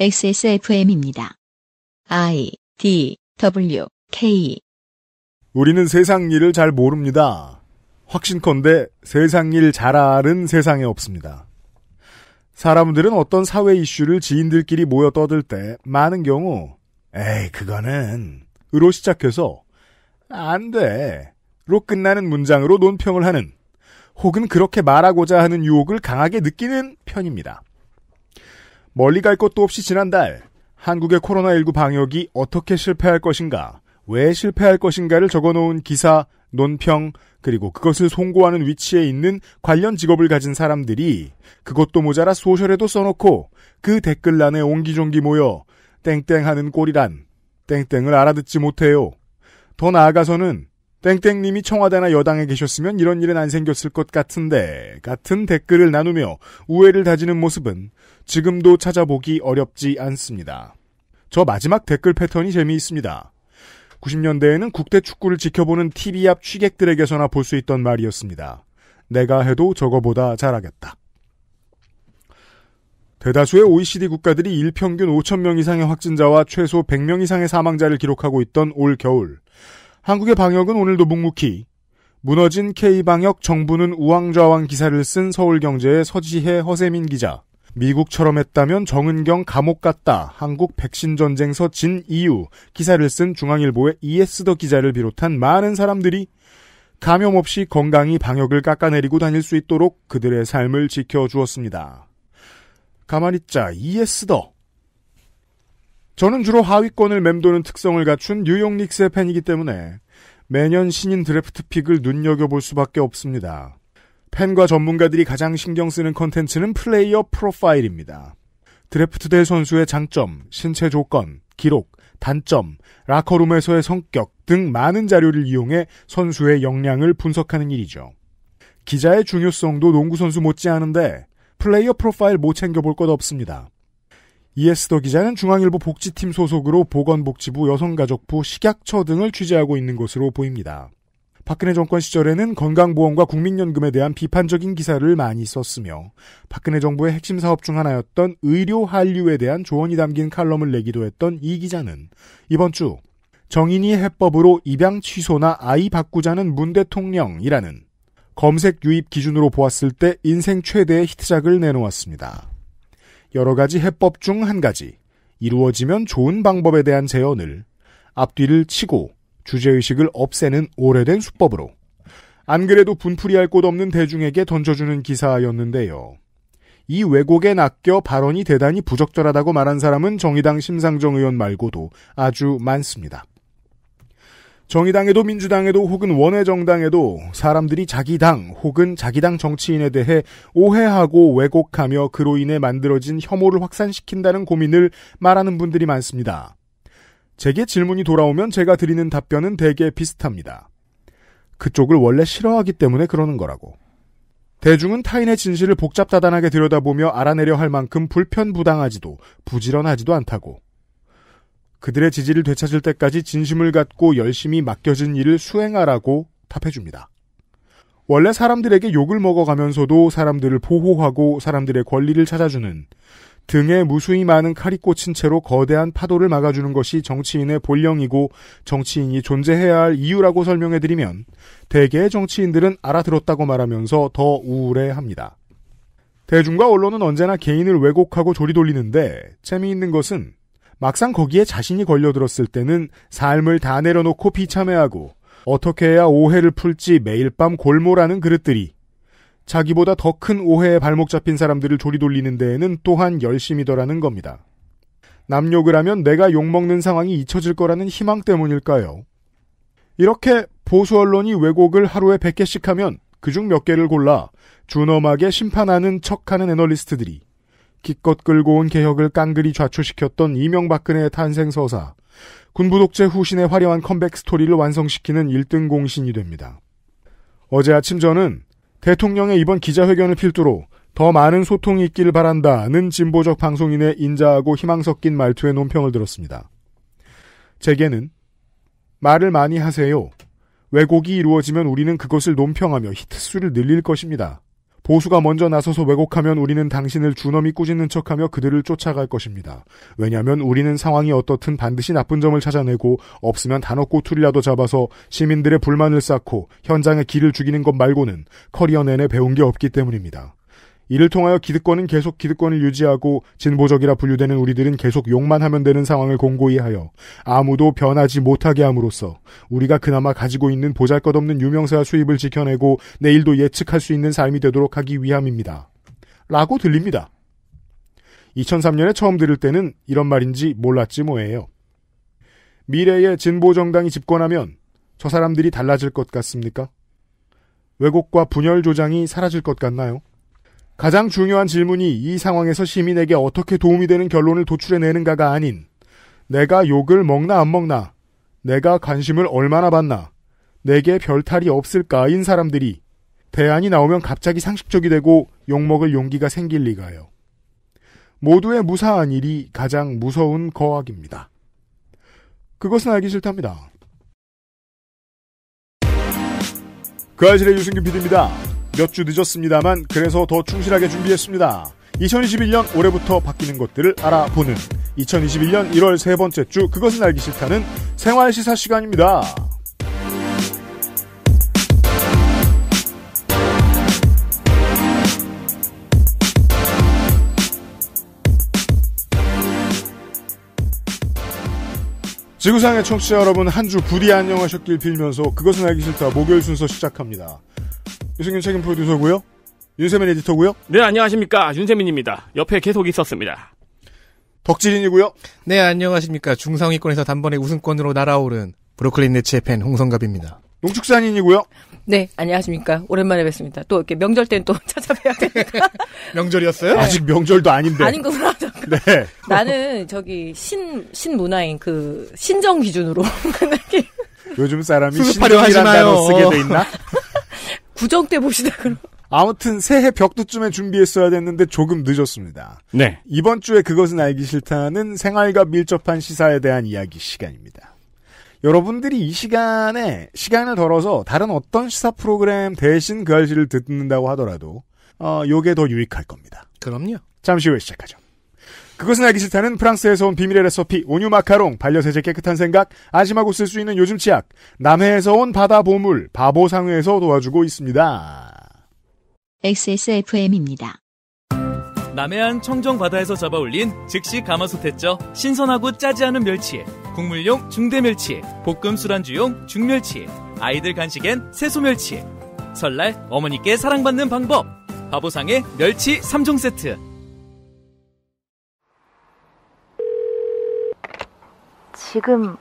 XSFM입니다. I D W K 우리는 세상 일을 잘 모릅니다. 확신컨대 세상 일 잘 아는 세상에 없습니다. 사람들은 어떤 사회 이슈를 지인들끼리 모여 떠들 때 많은 경우 에이 그거는 으로 시작해서 안 돼로 끝나는 문장으로 논평을 하는 혹은 그렇게 말하고자 하는 유혹을 강하게 느끼는 편입니다. 멀리 갈 것도 없이 지난달 한국의 코로나19 방역이 어떻게 실패할 것인가, 왜 실패할 것인가를 적어놓은 기사, 논평, 그리고 그것을 송고하는 위치에 있는 관련 직업을 가진 사람들이 그것도 모자라 소셜에도 써놓고 그 댓글란에 옹기종기 모여 땡땡 하는 꼴이란 땡땡을 알아듣지 못해요. 더 나아가서는 땡땡님이 청와대나 여당에 계셨으면 이런 일은 안 생겼을 것 같은데 같은 댓글을 나누며 우애를 다지는 모습은 지금도 찾아보기 어렵지 않습니다. 저 마지막 댓글 패턴이 재미있습니다. 90년대에는 국대 축구를 지켜보는 TV 앞 취객들에게서나 볼 수 있던 말이었습니다. 내가 해도 저거보다 잘하겠다. 대다수의 OECD 국가들이 일평균 5천명 이상의 확진자와 최소 100명 이상의 사망자를 기록하고 있던 올 겨울 한국의 방역은 오늘도 묵묵히 무너진 K방역 정부는 우왕좌왕 기사를 쓴 서울경제의 서지혜 허세민 기자. 미국처럼 했다면 정은경 감옥 갔다. 한국 백신 전쟁서 진 이유. 기사를 쓴 중앙일보의 이에스더 기자를 비롯한 많은 사람들이 감염 없이 건강히 방역을 깎아내리고 다닐 수 있도록 그들의 삶을 지켜주었습니다. 가만히 있자 이에스더. 저는 주로 하위권을 맴도는 특성을 갖춘 뉴욕 닉스의 팬이기 때문에 매년 신인 드래프트 픽을 눈여겨볼 수밖에 없습니다. 팬과 전문가들이 가장 신경 쓰는 컨텐츠는 플레이어 프로파일입니다. 드래프트대 선수의 장점, 신체 조건, 기록, 단점, 라커룸에서의 성격 등 많은 자료를 이용해 선수의 역량을 분석하는 일이죠. 기자의 중요성도 농구 선수 못지않은데 플레이어 프로파일 못 챙겨볼 것 없습니다. 이에스더 기자는 중앙일보 복지팀 소속으로 보건복지부 여성가족부 식약처 등을 취재하고 있는 것으로 보입니다. 박근혜 정권 시절에는 건강보험과 국민연금에 대한 비판적인 기사를 많이 썼으며 박근혜 정부의 핵심 사업 중 하나였던 의료 한류에 대한 조언이 담긴 칼럼을 내기도 했던 이 기자는 이번 주 정인이 해법으로 입양 취소나 아이 바꾸자는 문 대통령이라는 검색 유입 기준으로 보았을 때 인생 최대의 히트작을 내놓았습니다. 여러 가지 해법 중 한 가지, 이루어지면 좋은 방법에 대한 제언을 앞뒤를 치고 주제의식을 없애는 오래된 수법으로 안 그래도 분풀이할 곳 없는 대중에게 던져주는 기사였는데요. 이 왜곡에 낚여 발언이 대단히 부적절하다고 말한 사람은 정의당 심상정 의원 말고도 아주 많습니다. 정의당에도 민주당에도 혹은 원외정당에도 사람들이 자기 당 혹은 자기 당 정치인에 대해 오해하고 왜곡하며 그로 인해 만들어진 혐오를 확산시킨다는 고민을 말하는 분들이 많습니다. 제게 질문이 돌아오면 제가 드리는 답변은 대개 비슷합니다. 그쪽을 원래 싫어하기 때문에 그러는 거라고. 대중은 타인의 진실을 복잡다단하게 들여다보며 알아내려 할 만큼 불편부당하지도 부지런하지도 않다고. 그들의 지지를 되찾을 때까지 진심을 갖고 열심히 맡겨진 일을 수행하라고 답해줍니다 원래 사람들에게 욕을 먹어가면서도 사람들을 보호하고 사람들의 권리를 찾아주는 등에 무수히 많은 칼이 꽂힌 채로 거대한 파도를 막아주는 것이 정치인의 본령이고 정치인이 존재해야 할 이유라고 설명해드리면 대개의 정치인들은 알아들었다고 말하면서 더 우울해합니다. 대중과 언론은 언제나 개인을 왜곡하고 조리 돌리는데 재미있는 것은 막상 거기에 자신이 걸려들었을 때는 삶을 다 내려놓고 비참해하고 어떻게 해야 오해를 풀지 매일 밤 골몰하는 그릇들이 자기보다 더 큰 오해에 발목 잡힌 사람들을 조리돌리는 데에는 또한 열심이더라는 겁니다. 남욕을 하면 내가 욕먹는 상황이 잊혀질 거라는 희망 때문일까요? 이렇게 보수 언론이 왜곡을 하루에 100개씩 하면 그중 몇 개를 골라 준엄하게 심판하는 척하는 애널리스트들이 기껏 끌고 온 개혁을 깡그리 좌초시켰던 이명박근혜의 탄생서사, 군부 독재 후신의 화려한 컴백 스토리를 완성시키는 1등 공신이 됩니다. 어제 아침 저는 대통령의 이번 기자회견을 필두로 더 많은 소통이 있길 바란다는 진보적 방송인의 인자하고 희망 섞인 말투의 논평을 들었습니다. 제게는 말을 많이 하세요. 왜곡이 이루어지면 우리는 그것을 논평하며 히트수를 늘릴 것입니다. 보수가 먼저 나서서 왜곡하면 우리는 당신을 주엄이 꾸짖는 척하며 그들을 쫓아갈 것입니다. 왜냐하면 우리는 상황이 어떻든 반드시 나쁜 점을 찾아내고 없으면 단어 꼬투리라도 잡아서 시민들의 불만을 쌓고 현장의 길을 죽이는 것 말고는 커리어 내내 배운 게 없기 때문입니다. 이를 통하여 기득권은 계속 기득권을 유지하고 진보적이라 분류되는 우리들은 계속 욕만 하면 되는 상황을 공고히 하여 아무도 변하지 못하게 함으로써 우리가 그나마 가지고 있는 보잘것없는 유명세와 수입을 지켜내고 내일도 예측할 수 있는 삶이 되도록 하기 위함입니다. 라고 들립니다. 2003년에 처음 들을 때는 이런 말인지 몰랐지 뭐예요. 미래에 진보정당이 집권하면 저 사람들이 달라질 것 같습니까? 왜곡과 분열 조장이 사라질 것 같나요? 가장 중요한 질문이 이 상황에서 시민에게 어떻게 도움이 되는 결론을 도출해내는가가 아닌 내가 욕을 먹나 안 먹나 내가 관심을 얼마나 받나 내게 별탈이 없을까인 사람들이 대안이 나오면 갑자기 상식적이 되고 욕먹을 용기가 생길 리가요. 모두의 무사한 일이 가장 무서운 거악입니다. 그것은 알기 싫답니다. 그 아실의 유승균 PD입니다. 몇주 늦었습니다만 그래서 더 충실하게 준비했습니다. 2021년 올해부터 바뀌는 것들을 알아보는 2021년 1월 세 번째 주 그것은 알기 싫다는 생활 시사 시간입니다. 지구상의 청취자 여러분 한 주 부디 안녕하셨길 빌면서 그것은 알기 싫다 목요일 순서 시작합니다. 유승균 책임 프로듀서고요. 윤세민 에디터고요. 네, 안녕하십니까. 윤세민입니다. 옆에 계속 있었습니다. 덕질인이고요. 네, 안녕하십니까. 중상위권에서 단번에 우승권으로 날아오른 브로클린 네츠의 팬 홍성갑입니다. 농축산인이고요. 네, 안녕하십니까. 오랜만에 뵙습니다. 또 이렇게 명절 땐 또 찾아뵈야 되니까. 명절이었어요? 네. 아직 명절도 아닌데. 아닌 거구나. 네. 나는 저기 신, 신문화인 그 신정 기준으로. 요즘 사람이 신정이라는 단어 쓰게 돼 있나? 부정때 봅시다 그럼. 아무튼 새해 벽두쯤에 준비했어야 됐는데 조금 늦었습니다. 네. 이번 주에 그것은 알기 싫다는 생활과 밀접한 시사에 대한 이야기 시간입니다. 여러분들이 이 시간에 시간을 덜어서 다른 어떤 시사 프로그램 대신 그 알씨를 듣는다고 하더라도 어, 요게 더 유익할 겁니다. 그럼요. 잠시 후에 시작하죠. 그것은 알기 싫다는 프랑스에서 온 비밀의 레시피 온유 마카롱 반려세제 깨끗한 생각 안심하고 쓸 수 있는 요즘 치약 남해에서 온 바다 보물 바보상회에서 도와주고 있습니다. XSFM입니다. 남해안 청정바다에서 잡아올린 즉시 가마솥했죠. 신선하고 짜지 않은 멸치 국물용 중대멸치 볶음 술안주용 중멸치 아이들 간식엔 새소멸치 설날 어머니께 사랑받는 방법 바보상의 멸치 3종 세트 지금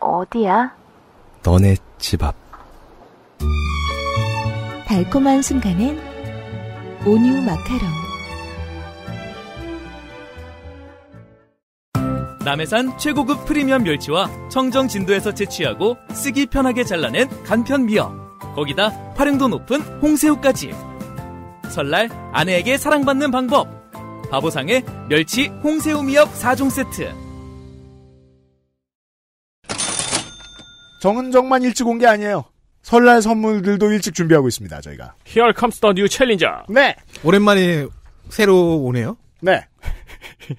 어디야? 너네 집 앞. 달콤한 순간엔 오뉴 마카롱. 남해산 최고급 프리미엄 멸치와 청정 진도에서 채취하고 쓰기 편하게 잘라낸 간편 미역. 거기다 활용도 높은 홍새우까지. 설날 아내에게 사랑받는 방법. 바보상의 멸치 홍새우 미역 4종 세트. 정은정만 일찍 온 게 아니에요. 설날 선물들도 일찍 준비하고 있습니다, 저희가. Here comes the new challenger. 네. 오랜만에 새로 오네요. 네.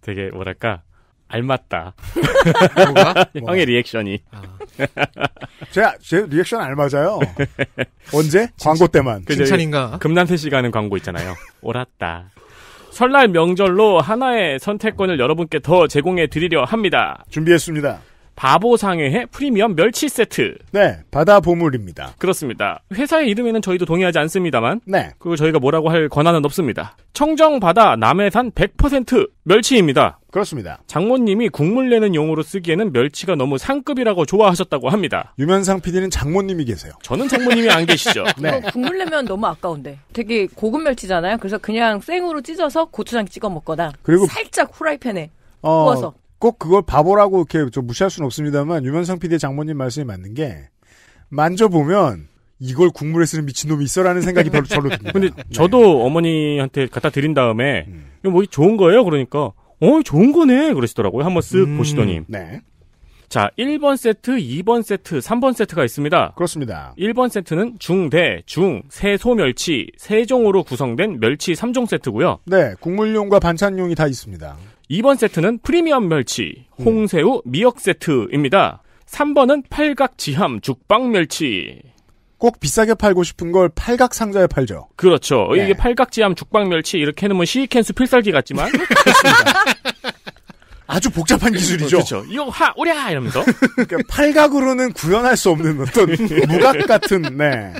되게 뭐랄까 알맞다. 뭐가? 형의 리액션이. 아. 제가 제 리액션 알맞아요. 언제? 광고 때만. 그 칭찬인가? 금남새 시간은 광고 있잖아요. 옳았다. 설날 명절로 하나의 선택권을 여러분께 더 제공해 드리려 합니다. 준비했습니다. 바보상회의 프리미엄 멸치 세트. 네, 바다 보물입니다. 그렇습니다. 회사의 이름에는 저희도 동의하지 않습니다만. 네. 그리고 저희가 뭐라고 할 권한은 없습니다. 청정바다 남해산 100% 멸치입니다. 그렇습니다. 장모님이 국물 내는 용으로 쓰기에는 멸치가 너무 상급이라고 좋아하셨다고 합니다. 유면상 PD는 장모님이 계세요. 저는 장모님이 안 계시죠. 네. 국물 내면 너무 아까운데. 되게 고급 멸치잖아요. 그래서 그냥 생으로 찢어서 고추장 찍어 먹거나 그리고 살짝 후라이팬에 어, 구워서 꼭 그걸 바보라고 이렇게 좀 무시할 수는 없습니다만 유면상 PD의 장모님 말씀이 맞는 게 만져보면 이걸 국물에 쓰는 미친놈이 있어라는 생각이 별로 절로 듭니다. 근데 네. 저도 어머니한테 갖다 드린 다음에 음. 이거 뭐 좋은 거예요? 그러니까 어 좋은 거네 그러시더라고요. 한번 쓱 음, 보시더니 네. 자, 1번 세트, 2번 세트, 3번 세트가 있습니다. 그렇습니다. 1번 세트는 중대, 중, 새소 멸치, 세 종으로 구성된 멸치 3종 세트고요. 네, 국물용과 반찬용이 다 있습니다. 2번 세트는 프리미엄 멸치, 홍새우, 미역 세트입니다. 3번은 팔각지함, 죽빵멸치꼭 비싸게 팔고 싶은 걸 팔각 상자에 팔죠. 그렇죠. 네. 이게 팔각지함, 죽빵멸치 이렇게 해놓으면 시이캔수 필살기 같지만. 아주 복잡한 어, 기술이죠. 그렇죠. 이거 하, 오랴! 이러면서. 그러니까 팔각으로는 구현할 수 없는 어떤 무각 같은, 네.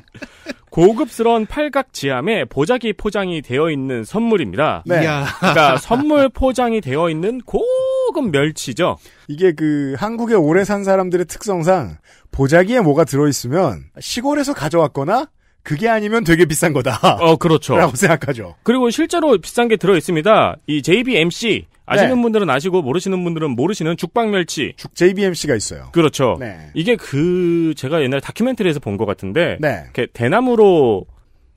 고급스러운 팔각지함에 보자기 포장이 되어 있는 선물입니다. 네. 그러니까 선물 포장이 되어 있는 고급 멸치죠. 이게 그 한국에 오래 산 사람들의 특성상 보자기에 뭐가 들어있으면 시골에서 가져왔거나 그게 아니면 되게 비싼 거다. 어, 그렇죠. 라고 생각하죠. 그리고 실제로 비싼 게 들어있습니다. 이 JBMC, 아시는 네. 분들은 아시고 모르시는 분들은 모르시는 죽방멸치. 죽 JBMC가 있어요. 그렇죠. 네. 이게 그 제가 옛날 다큐멘터리에서 본 것 같은데 네. 이렇게 대나무로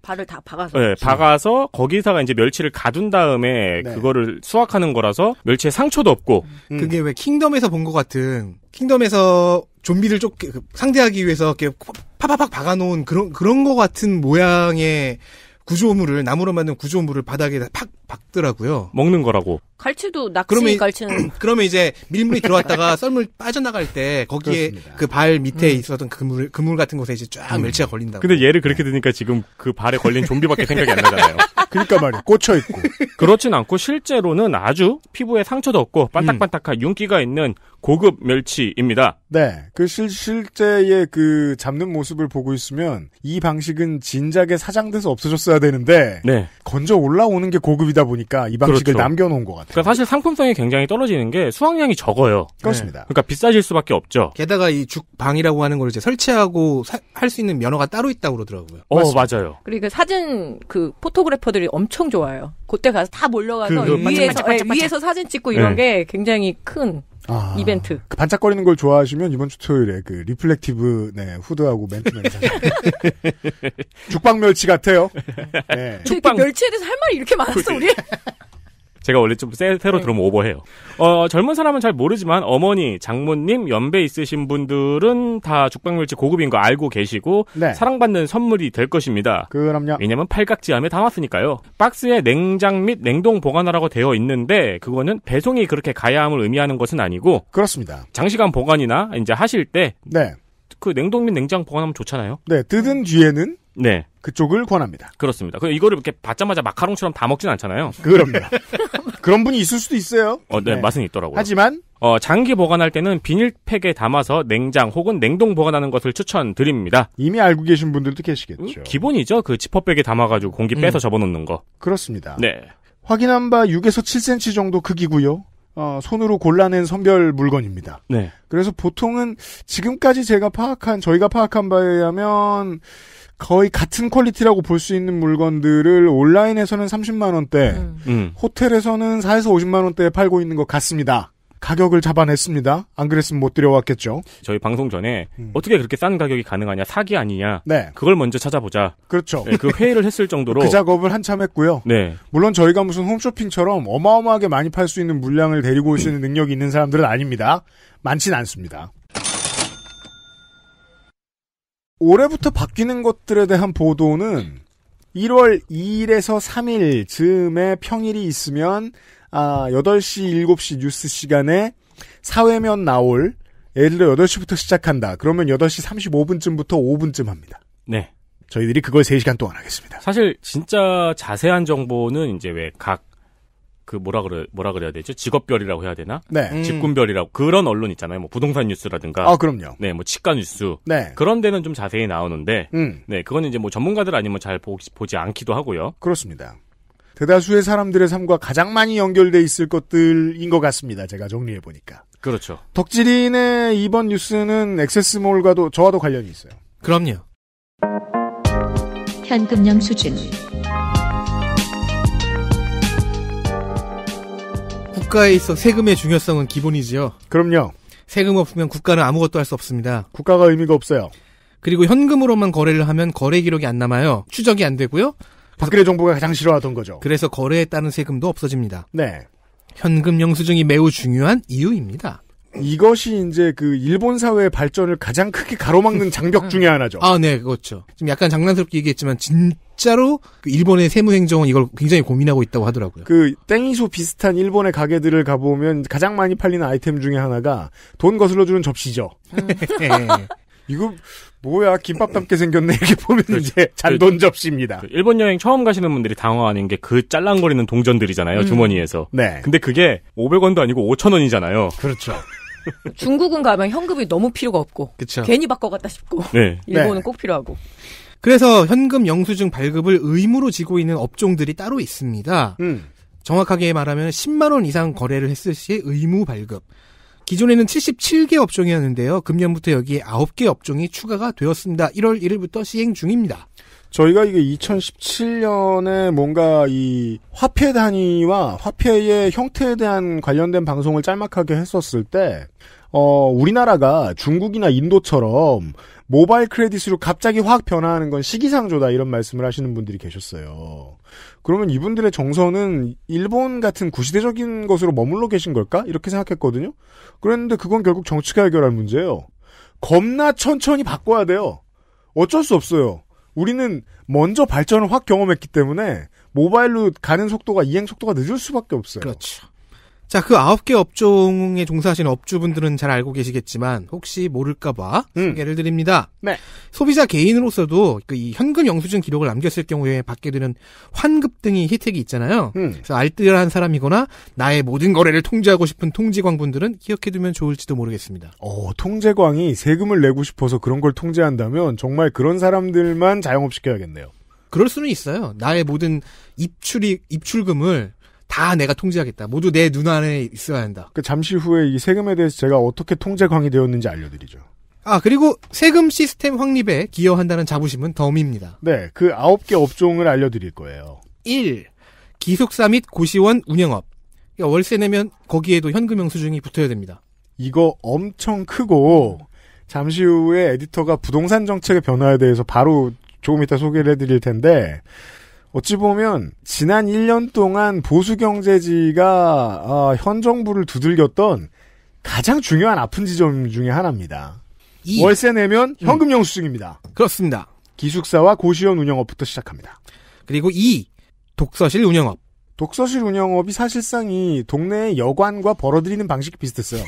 발을 다 박아서. 네, 박아서 거기서가 이제 멸치를 가둔 다음에 네. 그거를 수확하는 거라서 멸치에 상처도 없고. 음. 그게 왜 킹덤에서 본 것 같은 킹덤에서 좀비를 쫓 그, 상대하기 위해서 이렇게 파파팍 박아놓은 그런 그런 것 같은 모양의 구조물을 나무로 만든 구조물을 바닥에 팍 박더라고요. 먹는 거라고. 갈치도 낙지 그러면, 갈치는. 그러면 이제 밀물이 들어왔다가 썰물 빠져나갈 때 거기에 그발 그 밑에 음. 있었던 그물 그물 같은 곳에 이제 쫙 음. 멸치가 걸린다고. 근데 얘를 그렇게 드니까 지금 그 발에 걸린 좀비밖에 생각이 안 나잖아요. 그러니까 말이야. 꽂혀 있고. 그렇진 않고 실제로는 아주 피부에 상처도 없고 반딱반딱한 음. 윤기가 있는 고급 멸치입니다. 네. 그 실, 실제의 그 잡는 모습을 보고 있으면 이 방식은 진작에 사장돼서 없어졌어야 되는데. 네. 건져 올라오는 게 고급이 보이다 보니까 이 방식을 그렇죠. 남겨놓은 것 같아요. 그러니까 사실 상품성이 굉장히 떨어지는 게 수확량이 적어요. 그렇습니다. 네. 그러니까 비싸질 수밖에 없죠. 게다가 이 죽방이라고 하는 걸 이제 설치하고 할 수 있는 면허가 따로 있다고 그러더라고요. 어 맞습니다. 맞아요. 그리고 그 사진 그 포토그래퍼들이 엄청 좋아요. 그때 가서 다 몰려가서 그, 그, 위에서 반짝, 반짝, 예, 반짝, 위에서 사진 찍고 이런 네. 게 굉장히 큰 아, 이벤트. 그 반짝거리는 걸 좋아하시면 이번 주 토요일에 그 리플렉티브 네, 후드하고 맨투맨 죽방 멸치 같아요. 네. 그 죽방 멸치에 대해서 할 말이 이렇게 많았어 우리. 제가 원래 좀 새, 새로 네. 들어오면 오버해요. 어, 젊은 사람은 잘 모르지만 어머니, 장모님, 연배 있으신 분들은 다 죽방멸치 고급인 거 알고 계시고 네. 사랑받는 선물이 될 것입니다. 그럼요. 왜냐면 팔깍지함에 담았으니까요. 박스에 냉장 및 냉동 보관하라고 되어 있는데 그거는 배송이 그렇게 가야 함을 의미하는 것은 아니고 그렇습니다. 장시간 보관이나 이제 하실 때 네. 그 냉동 및 냉장 보관하면 좋잖아요. 네, 뜯은 뒤에는 네. 그쪽을 권합니다. 그렇습니다. 그 이거를 이렇게 받자마자 마카롱처럼 다 먹진 않잖아요. 그럽니다. 그런 분이 있을 수도 있어요. 어, 네, 네. 맛은 있더라고요. 하지만 어, 장기 보관할 때는 비닐팩에 담아서 냉장 혹은 냉동 보관하는 것을 추천드립니다. 이미 알고 계신 분들도 계시겠죠. 음, 기본이죠. 그 지퍼백에 담아가지고 공기 음. 빼서 접어놓는 거. 그렇습니다. 네. 확인한 바 6에서 7cm 정도 크기고요. 어, 손으로 골라낸 선별 물건입니다. 네. 그래서 보통은 지금까지 제가 파악한 저희가 파악한 바에 의하면 거의 같은 퀄리티라고 볼 수 있는 물건들을 온라인에서는 30만 원대, 음. 음. 호텔에서는 4에서 50만 원대에 팔고 있는 것 같습니다. 가격을 잡아냈습니다. 안 그랬으면 못 들여왔겠죠. 저희 방송 전에 음. 어떻게 그렇게 싼 가격이 가능하냐, 사기 아니냐. 네. 그걸 먼저 찾아보자. 그렇죠. 네, 그 회의를 했을 정도로 그 작업을 한참 했고요. 네. 물론 저희가 무슨 홈쇼핑처럼 어마어마하게 많이 팔 수 있는 물량을 데리고 올 수 있는 능력이 있는 사람들은 아닙니다. 많진 않습니다. 올해부터 바뀌는 것들에 대한 보도는 1월 2일에서 3일 즈음에 평일이 있으면 아 8시, 7시 뉴스 시간에 사회면 나올 예를 들어 8시부터 시작한다. 그러면 8시 35분쯤부터 5분쯤 합니다. 네. 저희들이 그걸 3시간 동안 하겠습니다. 사실 진짜 자세한 정보는 이제 왜각 그 뭐라 그래 뭐라 그래야 되죠? 직업별이라고 해야 되나? 네. 음. 직군별이라고 그런 언론 있잖아요. 뭐 부동산 뉴스라든가. 아 그럼요. 네, 뭐 치과 뉴스. 네. 그런 데는 좀 자세히 나오는데, 음. 네, 그건 이제 뭐 전문가들 아니면 잘 보, 보지 않기도 하고요. 그렇습니다. 대다수의 사람들의 삶과 가장 많이 연결돼 있을 것들인 것 같습니다. 제가 정리해 보니까. 그렇죠. 덕질인의 이번 뉴스는 액세스몰과도 저와도 관련이 있어요. 그럼요. 현금영수증 국가에 있어 세금의 중요성은 기본이지요. 그럼요. 세금 없으면 국가는 아무것도 할 수 없습니다. 국가가 의미가 없어요. 그리고 현금으로만 거래를 하면 거래 기록이 안 남아요. 추적이 안 되고요. 박근혜 정부가 가장 싫어하던 거죠. 그래서 거래에 따른 세금도 없어집니다. 네. 현금 영수증이 매우 중요한 이유입니다. 이것이 이제 그 일본 사회의 발전을 가장 크게 가로막는 장벽 중의 음. 하나죠. 아, 네, 그렇죠. 지금 약간 장난스럽게 얘기했지만 진짜로 그 일본의 세무행정은 이걸 굉장히 고민하고 있다고 하더라고요. 그 땡이소 비슷한 일본의 가게들을 가보면 가장 많이 팔리는 아이템 중에 하나가 돈 거슬러 주는 접시죠. 음. 네. 이거 뭐야 김밥 담게 생겼네 이렇게 보면 그, 이제 잔돈 그 접시입니다. 그 일본 여행 처음 가시는 분들이 당황하는 게 그 짤랑거리는 동전들이잖아요 음. 주머니에서. 네. 근데 그게 500원도 아니고 5,000원이잖아요. 그렇죠. 중국은 가면 현금이 너무 필요가 없고 그쵸. 괜히 바꿔갔다 싶고 네. 일본은 네. 꼭 필요하고. 그래서 현금 영수증 발급을 의무로 지고 있는 업종들이 따로 있습니다. 음. 정확하게 말하면 10만 원 이상 거래를 했을 시 의무 발급. 기존에는 77개 업종이었는데요. 금년부터 여기에 9개 업종이 추가가 되었습니다. 1월 1일부터 시행 중입니다. 저희가 이게 2017년에 뭔가 이 화폐 단위와 화폐의 형태에 대한 관련된 방송을 짤막하게 했었을 때, 어, 우리나라가 중국이나 인도처럼 모바일 크레딧으로 갑자기 확 변화하는 건 시기상조다 이런 말씀을 하시는 분들이 계셨어요. 그러면 이분들의 정서는 일본 같은 구시대적인 것으로 머물러 계신 걸까? 이렇게 생각했거든요. 그랬는데 그건 결국 정치가 해결할 문제예요. 겁나 천천히 바꿔야 돼요. 어쩔 수 없어요. 우리는 먼저 발전을 확 경험했기 때문에 모바일로 가는 속도가 이행 속도가 늦을 수밖에 없어요. 그렇죠. 자, 그 아홉 개 업종에 종사하시는 업주분들은 잘 알고 계시겠지만 혹시 모를까봐 음. 소개를 드립니다. 네. 소비자 개인으로서도 그이 현금 영수증 기록을 남겼을 경우에 받게 되는 환급 등의 혜택이 있잖아요. 음. 그래서 알뜰한 사람이거나 나의 모든 거래를 통제하고 싶은 통지광분들은 기억해두면 좋을지도 모르겠습니다. 어, 통제광이 세금을 내고 싶어서 그런 걸 통제한다면 정말 그런 사람들만 자영업 시켜야겠네요. 그럴 수는 있어요. 나의 모든 입출이 입출금을 다 내가 통제하겠다. 모두 내 눈 안에 있어야 한다. 그 잠시 후에 이 세금에 대해서 제가 어떻게 통제광이 되었는지 알려드리죠. 아, 그리고 세금 시스템 확립에 기여한다는 자부심은 덤입니다. 네, 그 아홉 개 업종을 알려드릴 거예요. 1. 기숙사 및 고시원 운영업. 그러니까 월세 내면 거기에도 현금 영수증이 붙어야 됩니다. 이거 엄청 크고, 잠시 후에 에디터가 부동산 정책의 변화에 대해서 바로 조금 이따 소개를 해드릴 텐데, 어찌 보면 지난 1년 동안 보수 경제지가 어, 현 정부를 두들겼던 가장 중요한 아픈 지점 중의 하나입니다. 이... 월세 내면 음. 현금 영수증입니다. 그렇습니다. 기숙사와 고시원 운영업부터 시작합니다. 그리고 이 독서실 운영업. 독서실 운영업이 사실상 이 동네의 여관과 벌어들이는 방식이 비슷했어요.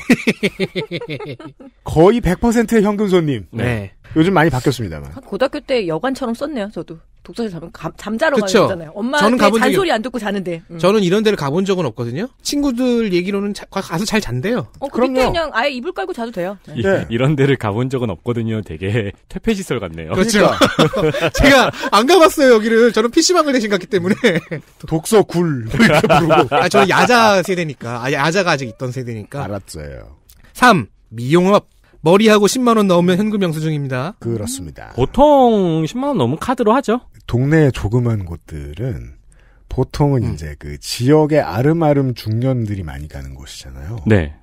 거의 100%의 현금 손님. 네. 요즘 많이 바뀌었습니다만. 고등학교 때 여관처럼 썼네요, 저도. 독서실 가 잠자러 그쵸? 가잖아요. 엄마 저는 가본 잔소리 적이... 안 듣고 자는데. 음. 저는 이런 데를 가본 적은 없거든요. 친구들 얘기로는 자, 가서 잘 잔대요. 어, 그 그럼요. 그냥 아예 이불 깔고 자도 돼요. 네. 이, 네. 이런 데를 가본 적은 없거든요. 되게 퇴폐시설 같네요. 그렇죠. 그러니까. 제가 안 가봤어요, 여기를. 저는 PC방을 대신 갔기 때문에. 독서 굴. 뭐 이렇게 부르고. 아, 저는 야자 세대니까. 아, 야자가 아직 있던 세대니까. 알았어요. 3. 미용업. 머리하고 10만 원 넣으면 현금 영수증입니다. 그렇습니다. 보통 10만 원 넘으면 카드로 하죠. 동네 조그만 곳들은 보통은 음. 이제 그 지역의 아름아름 중년들이 많이 가는 곳이잖아요. 네.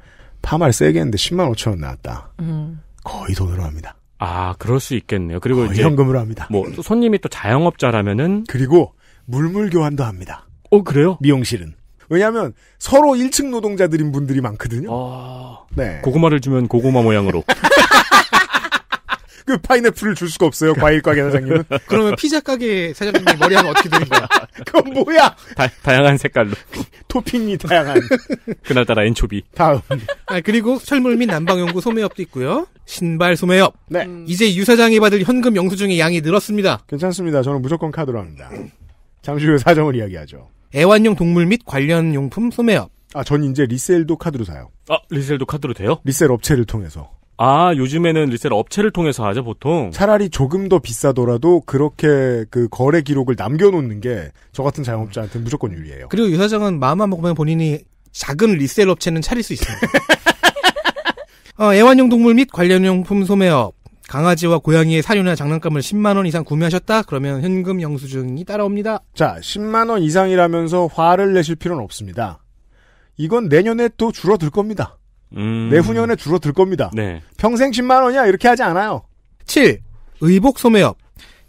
파마를 세게 했는데 10만 5천 원 나왔다. 음. 거의 돈으로 합니다. 아, 그럴 수 있겠네요. 그리고 이제 현금으로 합니다. 뭐 손님이 또 자영업자라면은 그리고 물물 교환도 합니다. 어, 그래요? 미용실은. 왜냐하면 서로 1층 노동자들인 분들이 많거든요. 아... 네. 고구마를 주면 고구마 모양으로. 그 파인애플을 줄 수가 없어요. 과일 가게 사장님은. 그러면 피자 가게 사장님 머리 하면 어떻게 되는 거야? 그건 뭐야? 다, 양한 색깔로. 토핑이 다양한. 그날따라 엔초비. 다음. 아, 그리고 철물 및 난방연구 소매업도 있고요. 신발 소매업. 네. 음... 이제 유사장이 받을 현금 영수증의 양이 늘었습니다. 괜찮습니다. 저는 무조건 카드로 합니다. 잠시 후에 사정을 이야기하죠. 애완용 동물 및 관련 용품 소매업. 아, 전 이제 리셀도 카드로 사요. 아, 리셀도 카드로 돼요? 리셀 업체를 통해서. 아, 요즘에는 리셀 업체를 통해서 하죠, 보통? 차라리 조금 더 비싸더라도 그렇게 그 거래 기록을 남겨놓는 게 저 같은 자영업자한테 무조건 유리해요. 그리고 유 사장은 마음만 먹으면 본인이 작은 리셀 업체는 차릴 수 있어요. 어, 애완용 동물 및 관련 용품 소매업. 강아지와 고양이의 사료나 장난감을 10만 원 이상 구매하셨다? 그러면 현금 영수증이 따라옵니다. 자, 10만 원 이상이라면서 화를 내실 필요는 없습니다. 이건 내년에 또 줄어들 겁니다. 음... 내후년에 줄어들 겁니다. 네. 평생 10만 원이야 이렇게 하지 않아요. 7. 의복 소매업.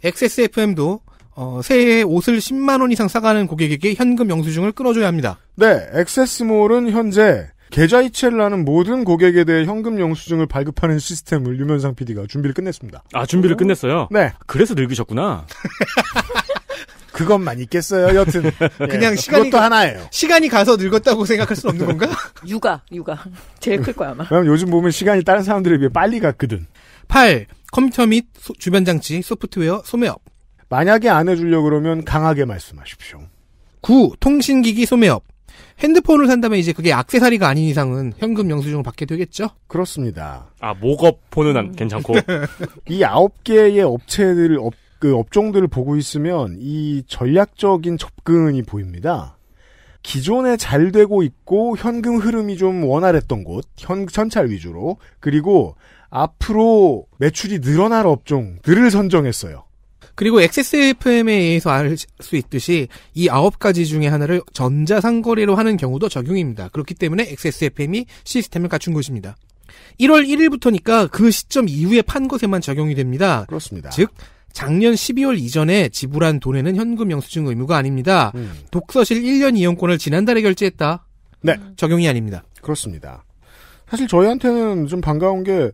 XSFM도 어, 새해 옷을 10만 원 이상 사가는 고객에게 현금 영수증을 끊어줘야 합니다. 네, x s 몰은 현재 계좌이체를 하는 모든 고객에 대해 현금 영수증을 발급하는 시스템을 유면상 PD가 준비를 끝냈습니다. 아 준비를 오. 끝냈어요? 네. 아, 그래서 늙으셨구나. 그것만 있겠어요. 여튼 네. 그냥 예, 시간이 또 하나예요. 시간이 가서 늙었다고 생각할 수 없는 건가? 육아, 육아 제일 클 거야 아마. 그럼 요즘 보면 시간이 다른 사람들에 비해 빨리 갔거든. 8. 컴퓨터 및 소, 주변 장치, 소프트웨어, 소매업. 만약에 안 해주려 고 그러면 강하게 말씀하십시오. 9. 통신기기 소매업. 핸드폰을 산다면 이제 그게 악세사리가 아닌 이상은 현금 영수증을 받게 되겠죠? 그렇습니다. 아, 목업폰은 안, 괜찮고. 이 아홉 개의 업체들 업, 그 업종들을 보고 있으면 이 전략적인 접근이 보입니다. 기존에 잘 되고 있고 현금 흐름이 좀 원활했던 곳, 현, 현찰 위주로, 그리고 앞으로 매출이 늘어날 업종들을 선정했어요. 그리고 XSFM에 의해서 알 수 있듯이 이 아홉 가지 중에 하나를 전자상거래로 하는 경우도 적용입니다. 그렇기 때문에 XSFM이 시스템을 갖춘 것입니다. 1월 1일부터니까 그 시점 이후에 판 것에만 적용이 됩니다. 그렇습니다. 즉 작년 12월 이전에 지불한 돈에는 현금 영수증 의무가 아닙니다. 음. 독서실 1년 이용권을 지난달에 결제했다. 네. 적용이 아닙니다. 그렇습니다. 사실 저희한테는 좀 반가운 게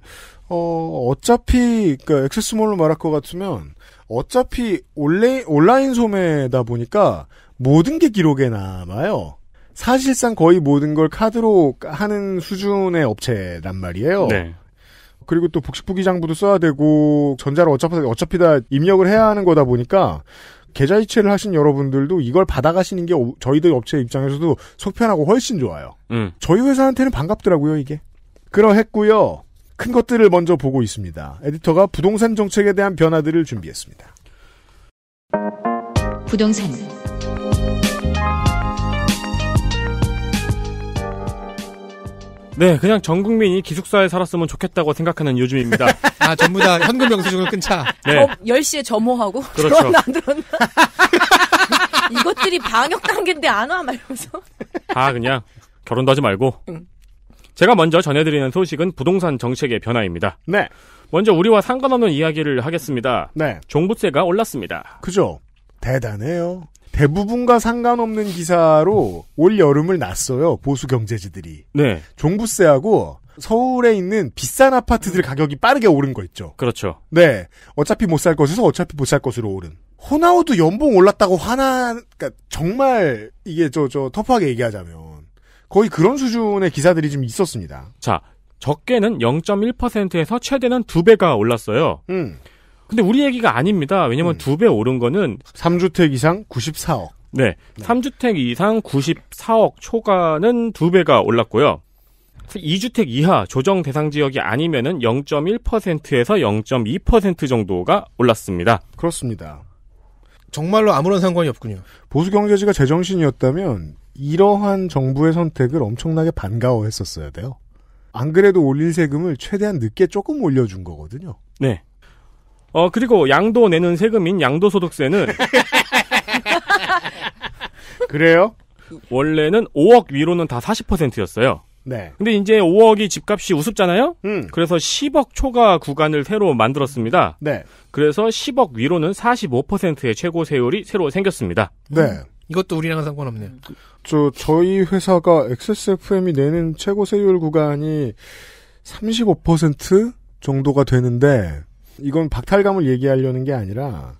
어, 어차피, 그, 액세스몰로 말할 것 같으면, 어차피 온라인, 온라인 소매다 보니까 모든 게 기록에 남아요. 사실상 거의 모든 걸 카드로 하는 수준의 업체란 말이에요. 네. 그리고 또 복식부 기장부도 써야 되고, 전자를 어차피, 어차피 다 입력을 해야 하는 거다 보니까, 계좌이체를 하신 여러분들도 이걸 받아가시는 게 저희들 업체 입장에서도 속편하고 훨씬 좋아요. 음. 저희 회사한테는 반갑더라고요, 이게. 그러했고요. 큰 것들을 먼저 보고 있습니다. 에디터가 부동산 정책에 대한 변화들을 준비했습니다. 부동산 네, 그냥 전 국민이 기숙사에 살았으면 좋겠다고 생각하는 요즘입니다. 아, 전부 다 현금 영수증을 끊자. 네. 어, 10시에 점호하고 그렇죠. 들었안 들었나. 이것들이 방역 단계인데 안 와 말면서. 다 그냥 결혼도 하지 말고 응. 제가 먼저 전해드리는 소식은 부동산 정책의 변화입니다. 네. 먼저 우리와 상관없는 이야기를 하겠습니다. 네. 종부세가 올랐습니다. 그죠? 대단해요. 대부분과 상관없는 기사로 올 여름을 났어요. 보수 경제지들이. 네. 종부세하고 서울에 있는 비싼 아파트들 가격이 빠르게 오른 거 있죠. 그렇죠. 네. 어차피 못 살 것에서 어차피 못 살 것으로 오른. 호나우두 연봉 올랐다고 화나, 그니까 정말 이게 저, 저, 터프하게 얘기하자면. 거의 그런 수준의 기사들이 좀 있었습니다. 자, 적게는 0.1%에서 최대는 2배가 올랐어요. 음. 근데 우리 얘기가 아닙니다. 왜냐면 음. 2배 오른 거는 3주택 이상 94억. 네. 네. 3주택 이상 94억 초과는 2배가 올랐고요. 2주택 이하 조정 대상 지역이 아니면은 0.1%에서 0.2% 정도가 올랐습니다. 그렇습니다. 정말로 아무런 상관이 없군요. 보수 경제지가 제정신이었다면 이러한 정부의 선택을 엄청나게 반가워했었어야 돼요. 안 그래도 올릴 세금을 최대한 늦게 조금 올려준 거거든요. 네. 어 그리고 양도 내는 세금인 양도소득세는 그래요? 원래는 5억 위로는 다 40%였어요. 네. 근데 이제 5억이 집값이 우습잖아요? 음. 그래서 10억 초과 구간을 새로 만들었습니다. 네. 그래서 10억 위로는 45%의 최고 세율이 새로 생겼습니다. 네. 이것도 우리랑 상관없네요. 음. 저 저희 회사가 XSFM이 내는 최고 세율 구간이 35% 정도가 되는데 이건 박탈감을 얘기하려는 게 아니라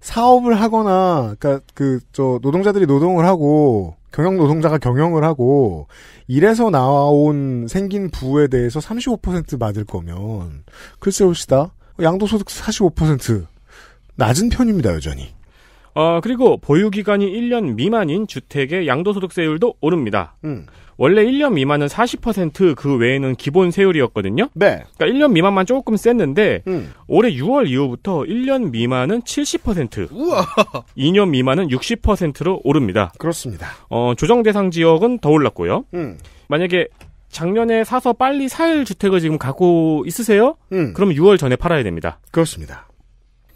사업을 하거나 그니까그저 노동자들이 노동을 하고 경영 노동자가 경영을 하고 이래서 나온 생긴 부에 대해서 35% 맞을 거면 글쎄 봅시다 양도소득 45% 낮은 편입니다 여전히 어, 그리고 보유기간이 1년 미만인 주택의 양도소득세율도 오릅니다. 음. 원래 1년 미만은 40%그 외에는 기본 세율이었거든요. 네. 그러니까 1년 미만만 조금 셌는데 음. 올해 6월 이후부터 1년 미만은 70%, 우와. 2년 미만은 60%로 오릅니다. 그렇습니다. 어, 조정 대상 지역은 더 올랐고요. 음. 만약에 작년에 사서 빨리 살 주택을 지금 갖고 있으세요? 음. 그럼 6월 전에 팔아야 됩니다. 그렇습니다.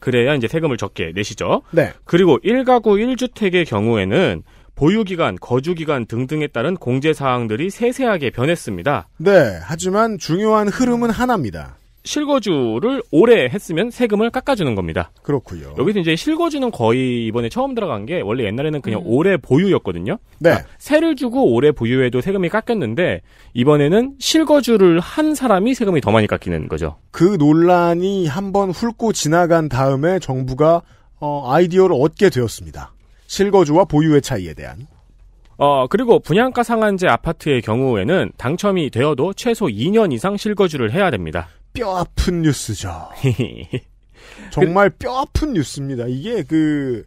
그래야 이제 세금을 적게 내시죠. 네. 그리고 1가구 1주택의 경우에는 보유기간, 거주기간 등등에 따른 공제사항들이 세세하게 변했습니다. 네. 하지만 중요한 흐름은 하나입니다. 실거주를 오래 했으면 세금을 깎아주는 겁니다. 그렇고요. 여기서 이제 실거주는 거의 이번에 처음 들어간 게 원래 옛날에는 그냥 음. 오래 보유였거든요. 네. 그러니까 세를 주고 오래 보유해도 세금이 깎였는데 이번에는 실거주를 한 사람이 세금이 더 많이 깎이는 거죠. 그 논란이 한번 훑고 지나간 다음에 정부가 어, 아이디어를 얻게 되었습니다. 실거주와 보유의 차이에 대한. 어, 그리고 분양가 상한제 아파트의 경우에는 당첨이 되어도 최소 2년 이상 실거주를 해야 됩니다. 뼈 아픈 뉴스죠. 정말 뼈 아픈 뉴스입니다. 이게 그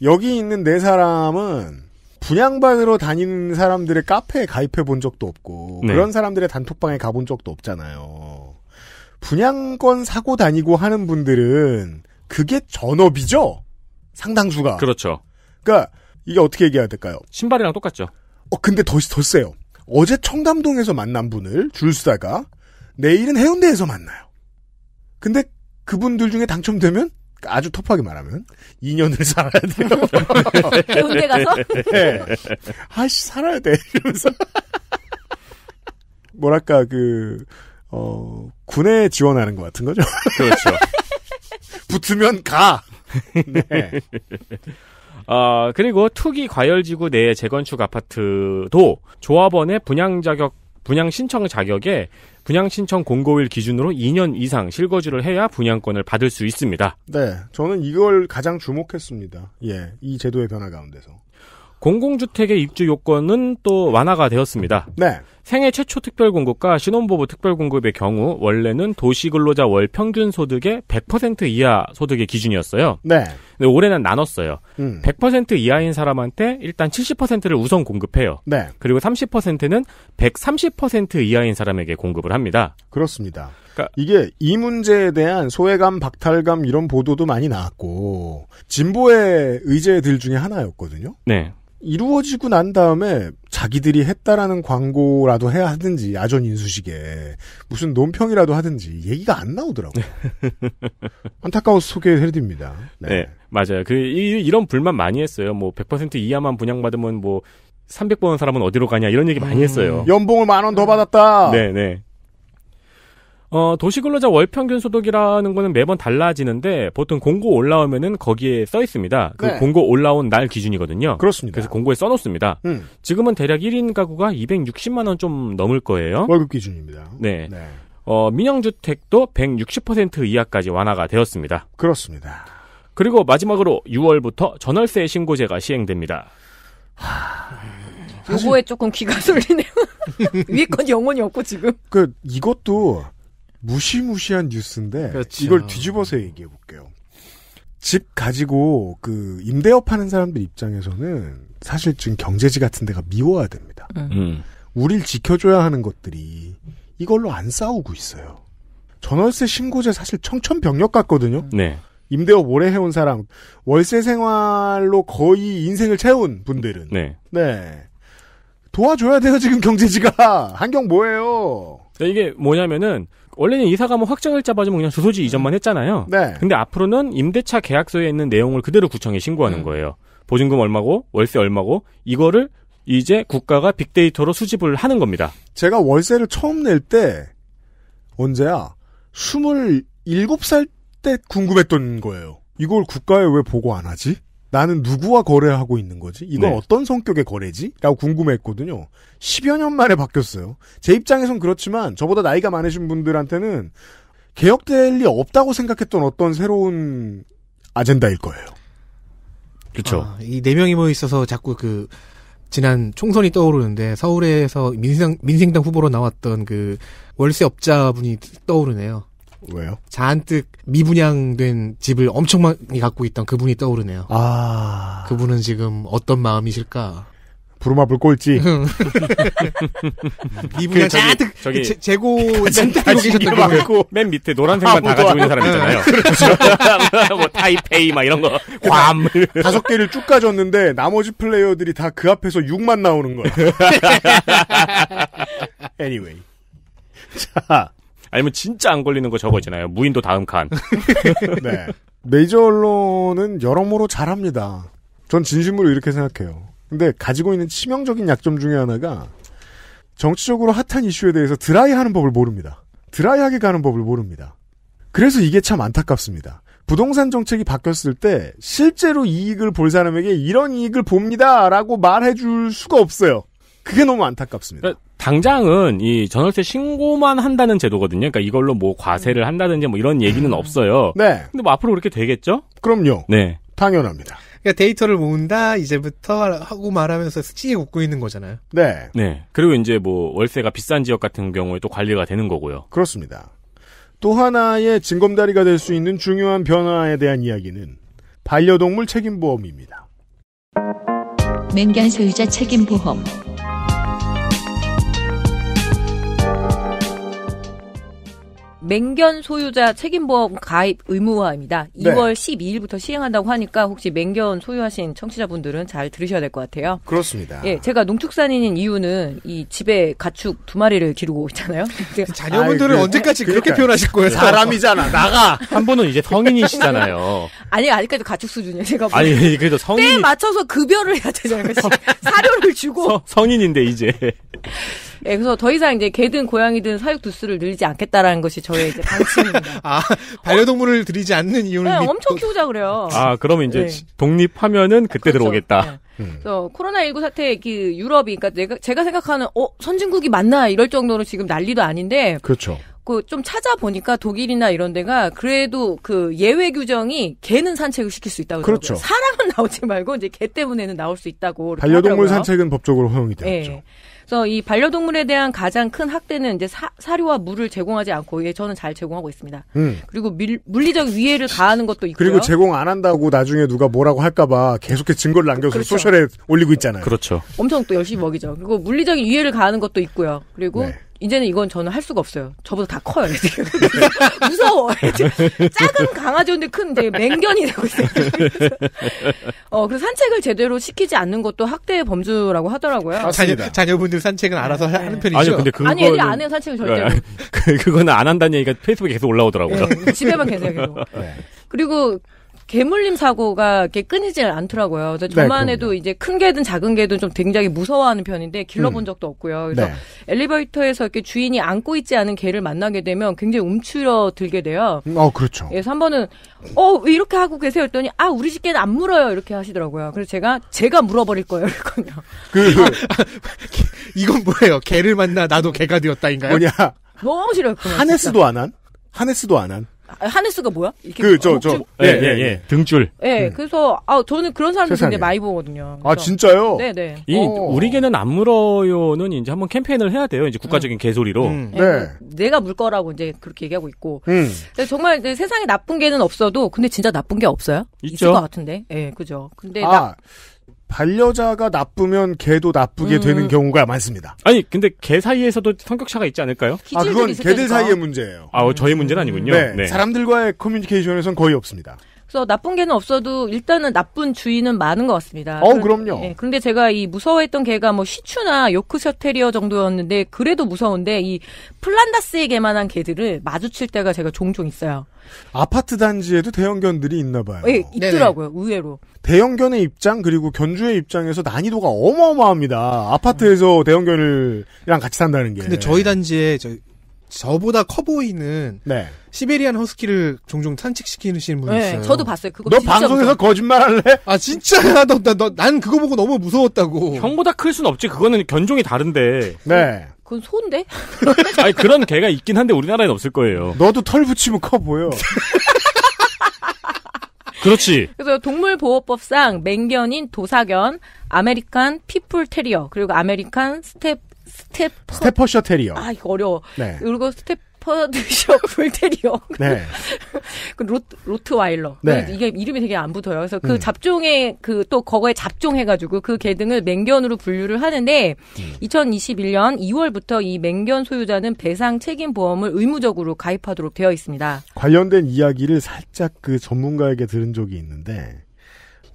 여기 있는 네 사람은 분양반으로 다니는 사람들의 카페에 가입해 본 적도 없고 네. 그런 사람들의 단톡방에 가본 적도 없잖아요. 분양권 사고 다니고 하는 분들은 그게 전업이죠. 상당수가. 그렇죠. 그러니까 이게 어떻게 얘기해야 될까요? 신발이랑 똑같죠. 어 근데 더 더 세요. 어제 청담동에서 만난 분을 줄 서다가 내일은 해운대에서 만나요. 근데 그분들 중에 당첨되면 아주 터프하게 말하면 2년을 살아야 돼요. 해운대 가서? 네. 예. 아씨 살아야 돼 이러면서 뭐랄까 그 어, 군에 지원하는 것 같은 거죠. 그렇죠. 붙으면 가. 네. 아, 그리고 투기 과열지구 내 재건축 아파트도 조합원의 분양 자격 분양 신청 자격에 분양 신청 공고일 기준으로 2년 이상 실거주를 해야 분양권을 받을 수 있습니다. 네, 저는 이걸 가장 주목했습니다. 예, 이 제도의 변화 가운데서. 공공주택의 입주 요건은 또 완화가 되었습니다. 네. 생애 최초 특별공급과 신혼부부 특별공급의 경우 원래는 도시근로자 월 평균 소득의 100% 이하 소득의 기준이었어요. 네. 근데 올해는 나눴어요. 음. 100% 이하인 사람한테 일단 70%를 우선 공급해요. 네. 그리고 30%는 130% 이하인 사람에게 공급을 합니다. 그렇습니다. 그러니까 이게 이 문제에 대한 소외감, 박탈감 이런 보도도 많이 나왔고 진보의 의제들 중에 하나였거든요. 네. 이루어지고 난 다음에 자기들이 했다라는 광고라도 해야 하든지 아전 인수식에 무슨 논평이라도 하든지 얘기가 안 나오더라고요. 안타까워서 소개해드립니다. 네. 네. 맞아요. 그 이, 런 불만 많이 했어요. 뭐 100% 이하만 분양받으면 뭐 300번 사람은 어디로 가냐 이런 얘기 많이 음, 했어요. 음, 연봉을 만 원 더 받았다. 네, 네. 어, 도시근로자 월평균 소득이라는 거는 매번 달라지는데 보통 공고 올라오면은 거기에 써 있습니다. 그 네. 공고 올라온 날 기준이거든요. 그렇습니다. 그래서 공고에 써놓습니다. 음. 지금은 대략 1인 가구가 260만 원 좀 넘을 거예요. 월급 기준입니다. 네. 네. 어, 민영주택도 160% 이하까지 완화가 되었습니다. 그렇습니다. 그리고 마지막으로 6월부터 전월세 신고제가 시행됩니다. 하... 요거에 조금 귀가 쏠리네요 위에 건 영혼이 없고 지금. 그 이것도 무시무시한 뉴스인데 그렇죠. 이걸 뒤집어서 얘기해 볼게요. 집 가지고 그 임대업 하는 사람들 입장에서는 사실 지금 경제지 같은 데가 미워야 됩니다. 음. 음. 우릴 지켜줘야 하는 것들이 이걸로 안 싸우고 있어요. 전월세 신고제 사실 청천벽력 같거든요. 네. 임대업 오래 해온 사람, 월세 생활로 거의 인생을 채운 분들은 네. 네. 도와줘야 돼요 지금 경제지가 한경 뭐예요? 그러니까 이게 뭐냐면은 원래는 이사 가면 뭐 확정을 잡아주면 그냥 주소지 이전만 음. 했잖아요. 네. 근데 앞으로는 임대차 계약서에 있는 내용을 그대로 구청에 신고하는 음. 거예요. 보증금 얼마고 월세 얼마고 이거를 이제 국가가 빅데이터로 수집을 하는 겁니다. 제가 월세를 처음 낼 때 언제야? 27살 때 궁금했던 거예요. 이걸 국가에 왜 보고 안 하지? 나는 누구와 거래하고 있는 거지? 이건 네. 어떤 성격의 거래지? 라고 궁금했거든요. 10여 년 만에 바뀌었어요. 제 입장에선 그렇지만 저보다 나이가 많으신 분들한테는 개혁될 리 없다고 생각했던 어떤 새로운 아젠다일 거예요. 그렇죠. 아, 이네 명이 모여 있어서 자꾸 그 지난 총선이 떠오르는데 서울에서 민생 민생당 후보로 나왔던 그 월세업자분이 떠오르네요. 왜요? 잔뜩 미분양된 집을 엄청 많이 갖고 있던 그분이 떠오르네요. 아. 그분은 지금 어떤 마음이실까? 부르마 불꼴지. 이분이 잔뜩 저기 제, 재고 잔뜩 계셨던 거고 그 맨 밑에 노란색만 아, 다 가지고 있는 사람이잖아요. 네. 그렇죠. 뭐 타이페이 막 이런 거. 괌 다섯 개를 쭉 가졌는데 나머지 플레이어들이 다 그 앞에서 6만 나오는 거야. anyway. 자, 아니면 진짜 안 걸리는 거 저거 있잖아요. 무인도 다음 칸. 네. 메이저 언론은 여러모로 잘합니다. 전 진심으로 이렇게 생각해요. 근데 가지고 있는 치명적인 약점 중에 하나가 정치적으로 핫한 이슈에 대해서 드라이하는 법을 모릅니다. 드라이하게 가는 법을 모릅니다. 그래서 이게 참 안타깝습니다. 부동산 정책이 바뀌었을 때 실제로 이익을 볼 사람에게 이런 이익을 봅니다라고 말해줄 수가 없어요. 그게 너무 안타깝습니다. 그러니까 당장은 이 전월세 신고만 한다는 제도거든요. 그러니까 이걸로 뭐 과세를 음. 한다든지 뭐 이런 얘기는 음. 없어요. 네. 근데 뭐 앞으로 그렇게 되겠죠? 그럼요. 네. 당연합니다. 그러니까 데이터를 모은다 이제부터 하고 말하면서 스치게 웃고 있는 거잖아요. 네. 네. 그리고 이제 뭐 월세가 비싼 지역 같은 경우에 또 관리가 되는 거고요. 그렇습니다. 또 하나의 징검다리가 될 수 있는 중요한 변화에 대한 이야기는 반려동물 책임보험입니다. 맹견 소유자 책임보험 맹견 소유자 책임보험 가입 의무화입니다. 2월 12일부터 시행한다고 하니까 혹시 맹견 소유하신 청취자분들은 잘 들으셔야 될 것 같아요. 그렇습니다. 예, 제가 농축산인인 이유는 이 집에 가축 두 마리를 기르고 있잖아요. 자녀분들은 아이고, 그 언제까지 그러니까. 그렇게 표현하실 거예요? 사람이잖아. 나가. 한 분은 이제 성인이시잖아요. 아니 아직까지 가축 수준이에요. 제가 아니 그래도 성인 때 맞춰서 급여를 해야 되잖아요. 사료를 주고 서, 성인인데 이제. 예, 그래서 더 이상 이제 개든 고양이든 사육 두수를 늘리지 않겠다라는 것이 저의 이제 방침입니다. 아, 반려동물을 들이지 않는 이유는 네, 엄청 키우자 그래요. 아, 그러면 이제 네. 독립하면은 그때 그렇죠. 들어오겠다. 네. 그래서 코로나19 사태 그 유럽이 그러니까 내가 제가 생각하는 어 선진국이 맞나 이럴 정도로 지금 난리도 아닌데 그렇죠. 그좀 찾아보니까 독일이나 이런 데가 그래도 그 예외 규정이 개는 산책을 시킬 수 있다고 그렇죠. 그러 사람은 나오지 말고 이제 개 때문에는 나올 수 있다고 반려동물 하더라고요. 산책은 법적으로 허용이 되죠. 네. 예. 그래서 이 반려동물에 대한 가장 큰 학대는 이제 사, 사료와 물을 제공하지 않고 예, 저는 잘 제공하고 있습니다. 음. 그리고 밀, 물리적 위해를 가하는 것도 있고요. 그리고 제공 안 한다고 나중에 누가 뭐라고 할까봐 계속해 증거를 남겨서 그렇죠. 소셜에 올리고 있잖아요. 그렇죠. 엄청 또 열심히 먹이죠. 그리고 물리적인 위해를 가하는 것도 있고요. 그리고 네. 이제는 이건 저는 할 수가 없어요. 저보다 다 커요. 무서워. 작은 강아지인데 큰내 맹견이 되고 있어요. 어, 그 산책을 제대로 시키지 않는 것도 학대의 범주라고 하더라고요. 아, 자녀, 자녀분들 산책은 알아서 네, 하는 편이죠. 아니요, 근데 그거 아니 애들안 해요 산책을 절대로. 네. 그, 그거는 안 한다는 얘기가 페이스북에 계속 올라오더라고요. 네, 집에만 계세요. 계속. 네. 그리고 개물림 사고가 이렇게 끊이질 않더라고요. 그래서 네, 저만 네, 해도 이제 큰 개든 작은 개든 좀 굉장히 무서워하는 편인데 길러본 음. 적도 없고요. 그래서 네. 엘리베이터에서 이렇게 주인이 안고 있지 않은 개를 만나게 되면 굉장히 움츠러 들게 돼요. 어, 그렇죠. 그래서 한 번은 어, 왜 이렇게 하고 계세요? 했더니 아, 우리 집 개는 안 물어요. 이렇게 하시더라고요. 그래서 제가 제가 물어버릴 거예요. 이거요. 그, 그 이건 뭐예요? 개를 만나 나도 개가 되었다인가요? 뭐냐? 너무 싫어요 하네스도 안 한? 하네스도 안 한? 하네스가 뭐야? 그 저 저 예예 어, 예, 예, 예. 등줄. 예. 음. 그래서 아 저는 그런 사람들 굉장히 많이 보거든요. 아 그래서. 진짜요? 네네. 네. 이 오. 어. 우리게는 안 물어요는 이제 한번 캠페인을 해야 돼요. 이제 국가적인 음. 개소리로. 음. 네. 네. 내가 물 거라고 이제 그렇게 얘기하고 있고. 음. 정말 세상에 나쁜 게는 없어도 근데 진짜 나쁜 게 없어요? 있죠. 있을 것 같은데. 예, 그죠. 근데 아, 나... 반려자가 나쁘면 개도 나쁘게 음. 되는 경우가 많습니다. 아니 근데 개 사이에서도 성격차가 있지 않을까요? 아 그건 개들 사이의 문제예요. 아 어, 저희 문제는 아니군요. 네, 네. 사람들과의 커뮤니케이션에선 거의 없습니다. 그래서 나쁜 개는 없어도 일단은 나쁜 주인은 많은 것 같습니다. 어, 그럼요. 네, 예, 그런데 제가 이 무서워했던 개가 뭐 시추나 요크셔 테리어 정도였는데 그래도 무서운데 이 플란다스의 개만한 개들을 마주칠 때가 제가 종종 있어요. 아파트 단지에도 대형견들이 있나 봐요. 네, 있더라고요. 네네. 의외로. 대형견의 입장 그리고 견주의 입장에서 난이도가 어마어마합니다. 아파트에서 대형견을랑 같이 산다는 게. 근데 저희 단지에 저 저보다 커 보이는 네. 시베리안 허스키를 종종 산책시키는 분이 네, 있어요. 저도 봤어요. 그거 너 방송에서 거짓말할래? 아 진짜야. 너나난 그거 보고 너무 무서웠다고. 형보다 클 순 없지. 그거는 견종이 다른데. 네. 그건 소인데? 아니 그런 개가 있긴 한데 우리나라엔 없을 거예요. 너도 털 붙이면 커 보여. 그렇지. 그래서 동물보호법상 맹견인 도사견, 아메리칸 피플 테리어, 그리고 아메리칸 스텝 스테퍼 스테퍼셔 테리어. 아 이거 어려워. 네. 그리고 스테퍼드셔 불테리어. 네. 그 로, 트와일러 네. 이게 이름이 되게 안 붙어요. 그래서 그 음. 잡종에그또 거거에 잡종해가지고 그 개등을 맹견으로 분류를 하는데 음. 2021년 2월부터 이 맹견 소유자는 배상 책임 보험을 의무적으로 가입하도록 되어 있습니다. 관련된 이야기를 살짝 그 전문가에게 들은 적이 있는데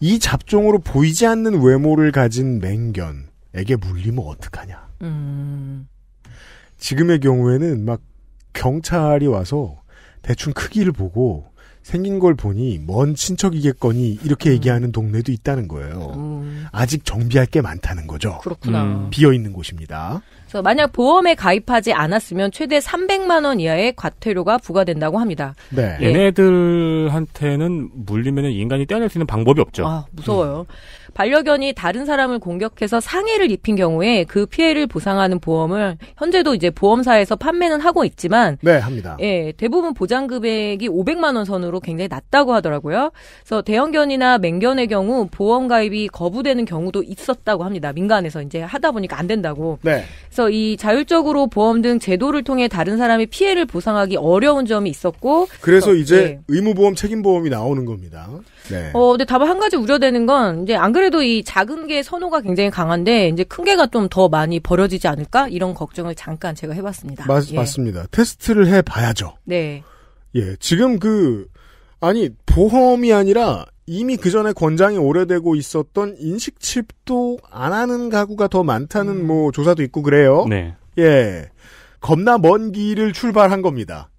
이 잡종으로 보이지 않는 외모를 가진 맹견에게 물리면 어떡하냐. 음. 지금의 경우에는 막 경찰이 와서 대충 크기를 보고 생긴 걸 보니 먼 친척이겠거니 이렇게 음. 얘기하는 음. 동네도 있다는 거예요. 음. 아직 정비할 게 많다는 거죠. 그렇구나. 음. 비어 있는 곳입니다. 그래서 만약 보험에 가입하지 않았으면 최대 300만 원 이하의 과태료가 부과된다고 합니다. 네. 얘네들한테는 물리면 인간이 떼어낼 수 있는 방법이 없죠. 아, 무서워요. 음. 반려견이 다른 사람을 공격해서 상해를 입힌 경우에 그 피해를 보상하는 보험을 현재도 이제 보험사에서 판매는 하고 있지만 네, 합니다. 예, 대부분 보장 금액이 500만 원 선으로 굉장히 낮다고 하더라고요. 그래서 대형견이나 맹견의 경우 보험 가입이 거부되는 경우도 있었다고 합니다. 민간에서 이제 하다 보니까 안 된다고. 네. 그래서 이 자율적으로 보험 등 제도를 통해 다른 사람이 피해를 보상하기 어려운 점이 있었고 그래서, 그래서 이제 예. 의무보험 책임보험이 나오는 겁니다. 네. 어, 근데 다만 한 가지 우려되는 건 이제 안 그래도 아무래도 이 작은 게 선호가 굉장히 강한데 이제 큰 게가 좀 더 많이 버려지지 않을까 이런 걱정을 잠깐 제가 해봤습니다. 맞, 예. 맞습니다. 테스트를 해봐야죠. 네. 예, 지금 그 아니 보험이 아니라 이미 그 전에 권장이 오래되고 있었던 인식칩도 안 하는 가구가 더 많다는 음. 뭐 조사도 있고 그래요. 네. 예, 겁나 먼 길을 출발한 겁니다.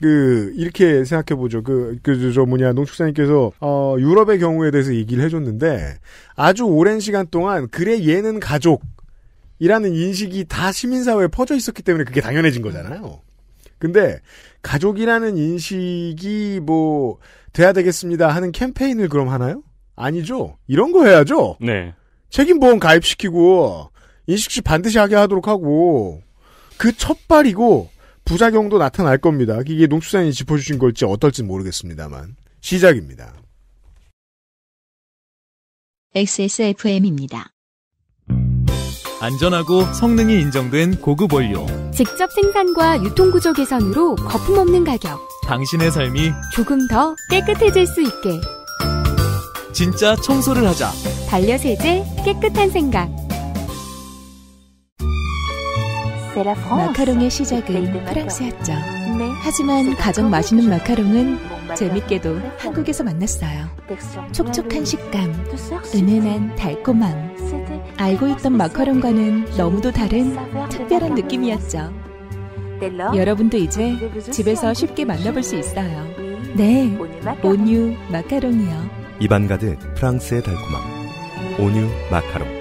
그 이렇게 생각해 보죠. 그그저 뭐냐 농축사님께서 어 유럽의 경우에 대해서 얘기를 해줬는데 아주 오랜 시간 동안 그래 얘는 가족이라는 인식이 다 시민사회에 퍼져 있었기 때문에 그게 당연해진 거잖아요. 근데 가족이라는 인식이 뭐 돼야 되겠습니다 하는 캠페인을 그럼 하나요? 아니죠. 이런 거 해야죠. 네. 책임보험 가입시키고 인식시 반드시 하게 하도록 하고 그 첫발이고 부작용도 나타날 겁니다. 이게 농축산이 짚어주신 걸지 어떨지 모르겠습니다만 시작입니다. XSFM입니다. 안전하고 성능이 인정된 고급 원료. 직접 생산과 유통구조 개선으로 거품 없는 가격. 당신의 삶이 조금 더 깨끗해질 수 있게. 진짜 청소를 하자. 반려세제 깨끗한 생각. 마카롱의 시작은 프랑스였죠. 네. 하지만 가장 맛있는 마카롱은 재밌게도 한국에서 만났어요. 촉촉한 식감, 은은한 달콤함. 알고 있던 마카롱과는 너무도 다른 특별한 느낌이었죠. 여러분도 이제 집에서 쉽게 만나볼 수 있어요. 네, 온유 마카롱이요. 입안 가득 프랑스의 달콤함. 온유 마카롱.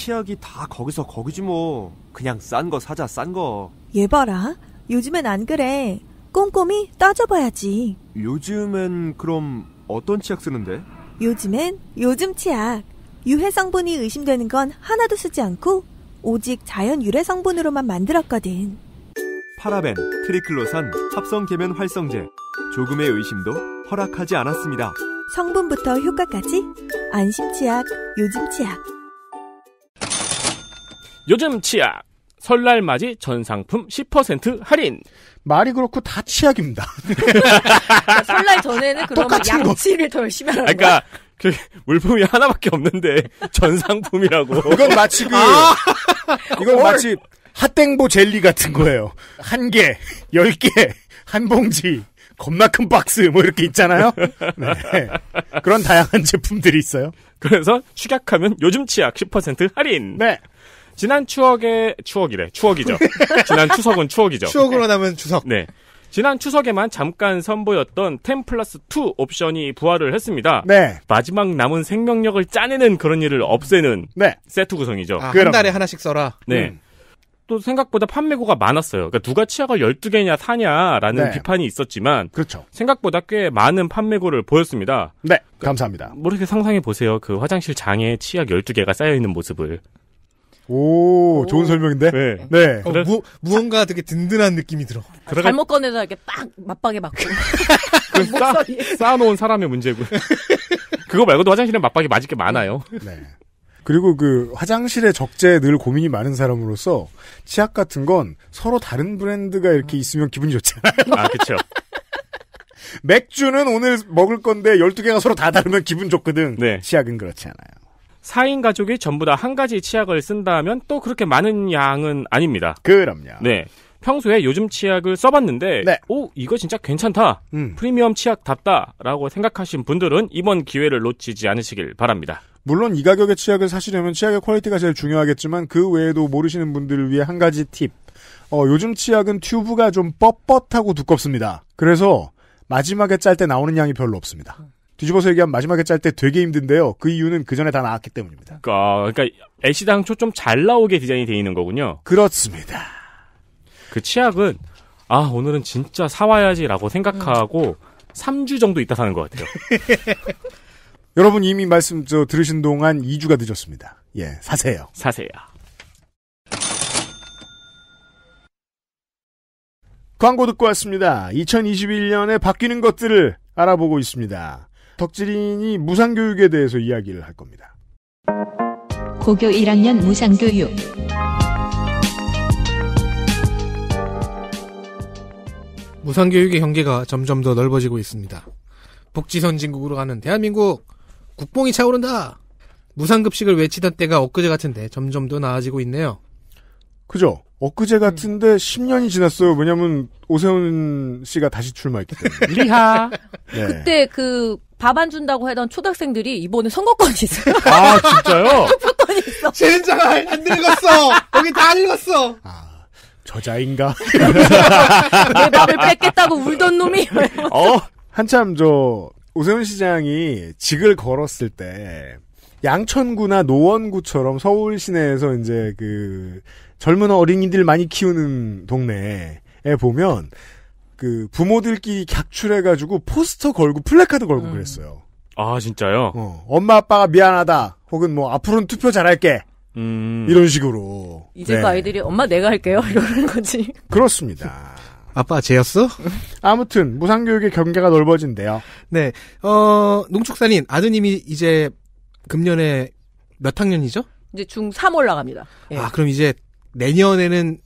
치약이 다 거기서 거기지 뭐. 그냥 싼 거 사자, 싼 거. 얘 봐라. 요즘엔 안 그래. 꼼꼼히 따져봐야지. 요즘엔 그럼 어떤 치약 쓰는데? 요즘엔 요즘 치약. 유해 성분이 의심되는 건 하나도 쓰지 않고 오직 자연 유래 성분으로만 만들었거든. 파라벤, 트리클로산, 합성 계면 활성제. 조금의 의심도 허락하지 않았습니다. 성분부터 효과까지 안심 치약, 요즘 치약. 요즘 치약 설날 맞이 전 상품 10% 할인. 말이 그렇고 다 치약입니다. 그러니까 설날 전에는 그러면 양치를 거. 더 열심히 하는 그러니까 그 물품이 하나밖에 없는데 전 상품이라고. 이건 마치 그 아! 이건 뭘. 마치 핫땡보 젤리 같은 거예요. 한 개, 열 개, 한 봉지, 겁나 큰 박스 뭐 이렇게 있잖아요. 네. 그런 다양한 제품들이 있어요. 그래서 축약하면 요즘 치약 10% 할인. 네. 지난 추억의 추억이래. 추억이죠. 지난 추석은 추억이죠. 추억으로 남은 추석. 네. 지난 추석에만 잠깐 선보였던 10 플러스 2 옵션이 부활을 했습니다. 네. 마지막 남은 생명력을 짜내는 그런 일을 없애는 네. 세트 구성이죠. 아, 한 달에 하나씩 써라. 네. 음. 또 생각보다 판매고가 많았어요. 그러니까 누가 치약을 12개냐 사냐라는 네. 비판이 있었지만 그렇죠. 생각보다 꽤 많은 판매고를 보였습니다. 네. 그러니까 감사합니다. 모르게 뭐 상상해 보세요. 그 화장실 장에 치약 12개가 쌓여 있는 모습을. 오, 오, 좋은 설명인데? 네. 네. 어, 그래, 무, 무언가 되게 든든한 느낌이 들어. 아, 들어가... 잘못 꺼내서 이렇게 빡! 맞박에 맞고. 그 싸, 쌓아놓은 사람의 문제고. 그거 말고도 화장실에 맞박이 맞을 게 많아요. 네. 그리고 그 화장실의 적재에 늘 고민이 많은 사람으로서 치약 같은 건 서로 다른 브랜드가 이렇게 있으면 기분이 좋잖아요. 아, 그쵸. 맥주는 오늘 먹을 건데 12개가 서로 다 다르면 기분 좋거든. 네. 치약은 그렇지 않아요. 4인 가족이 전부 다 한 가지 치약을 쓴다면 또 그렇게 많은 양은 아닙니다. 그럼요. 네. 평소에 요즘 치약을 써봤는데, 네. 오, 이거 진짜 괜찮다. 음. 프리미엄 치약답다. 라고 생각하신 분들은 이번 기회를 놓치지 않으시길 바랍니다. 물론 이 가격의 치약을 사시려면 치약의 퀄리티가 제일 중요하겠지만, 그 외에도 모르시는 분들을 위해 한 가지 팁. 어, 요즘 치약은 튜브가 좀 뻣뻣하고 두껍습니다. 그래서 마지막에 짤 때 나오는 양이 별로 없습니다. 뒤집어서 얘기하면 마지막에 짤 때 되게 힘든데요. 그 이유는 그 전에 다 나왔기 때문입니다. 아, 그러니까 애시당 초좀 잘 나오게 디자인이 되어 있는 거군요. 그렇습니다. 그 치약은 아 오늘은 진짜 사와야지라고 생각하고 음. 3주 정도 있다 사는 것 같아요. 여러분 이미 말씀 저 들으신 동안 2주가 늦었습니다. 예, 사세요. 사세요. 광고 듣고 왔습니다. 2021년에 바뀌는 것들을 알아보고 있습니다. 덕질인이 무상교육에 대해서 이야기를 할 겁니다. 고교 1학년 무상교육 무상교육의 경계가 점점 더 넓어지고 있습니다. 복지선진국으로 가는 대한민국 국뽕이 차오른다. 무상급식을 외치던 때가 엊그제 같은데 점점 더 나아지고 있네요. 그죠? 엊그제 음. 같은데 음. 10년이 지났어요. 왜냐면 오세훈 씨가 다시 출마했기 때문에. 리하. 네. 그때 그 밥안 준다고 하던 초등학생들이 이번에 선거권이 있어요. 아, 진짜요? 투표권이 그 있어. 재는장을 안 늙었어. 여기 다 늙었어. 아, 저자인가? 내 밥을 뺏겠다고 울던 놈이. 어, 한참 저 오세훈 시장이 직을 걸었을 때 양천구나 노원구처럼 서울 시내에서 이제 그 젊은 어린이들 많이 키우는 동네에 보면 그 부모들끼리 객출해가지고 포스터 걸고 플래카드 걸고 음. 그랬어요. 아 진짜요? 어, 엄마 아빠가 미안하다. 혹은 뭐 앞으로는 투표 잘할게. 음. 이런 식으로. 이제 네. 그 아이들이 엄마 내가 할게요 이러는 거지. 그렇습니다. 아빠 쟤였어? 아무튼 무상교육의 경계가 넓어진대요. 네, 어 농축산인 아드님이 이제 금년에 몇 학년이죠? 이제 중3 올라갑니다. 예. 아 그럼 이제 내년에는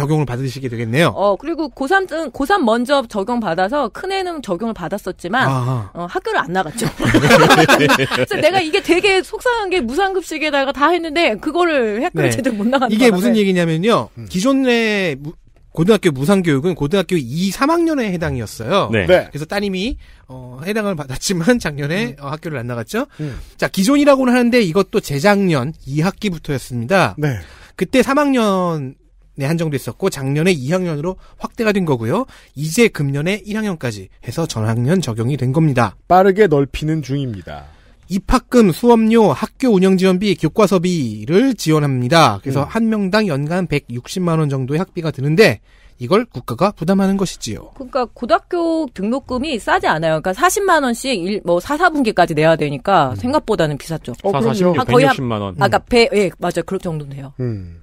적용을 받으시게 되겠네요. 어, 그리고 고3등, 고3 먼저 적용받아서 큰애는 적용을 받았었지만, 어, 학교를 안 나갔죠. 그래서 내가 이게 되게 속상한 게 무상급식에다가 다 했는데, 그거를 학교를 네. 제대로 못 나갔다. 이게 무슨 네. 얘기냐면요. 음. 기존의 무, 고등학교 무상교육은 고등학교 2, 3학년에 해당이었어요. 네. 네. 그래서 따님이 어, 해당을 받았지만 작년에 음. 어, 학교를 안 나갔죠. 음. 자 기존이라고는 하는데 이것도 재작년 2학기부터였습니다. 네. 그때 3학년 네, 한정됐었고 작년에 2학년으로 확대가 된 거고요. 이제 금년에 1학년까지 해서 전학년 적용이 된 겁니다. 빠르게 넓히는 중입니다. 입학금, 수업료, 학교 운영 지원비, 교과서비를 지원합니다. 그래서 음. 한 명당 연간 160만 원 정도의 학비가 드는데 이걸 국가가 부담하는 것이지요. 그러니까 고등학교 등록금이 싸지 않아요. 그러니까 40만 원씩 일, 뭐 4, 4분기까지 내야 되니까 음. 생각보다는 비쌌죠. 어, 4, 40, 아, 거의 160만 원. 아까 그러니까 음. 배, 예, 맞아요. 그 정도 돼요. 음.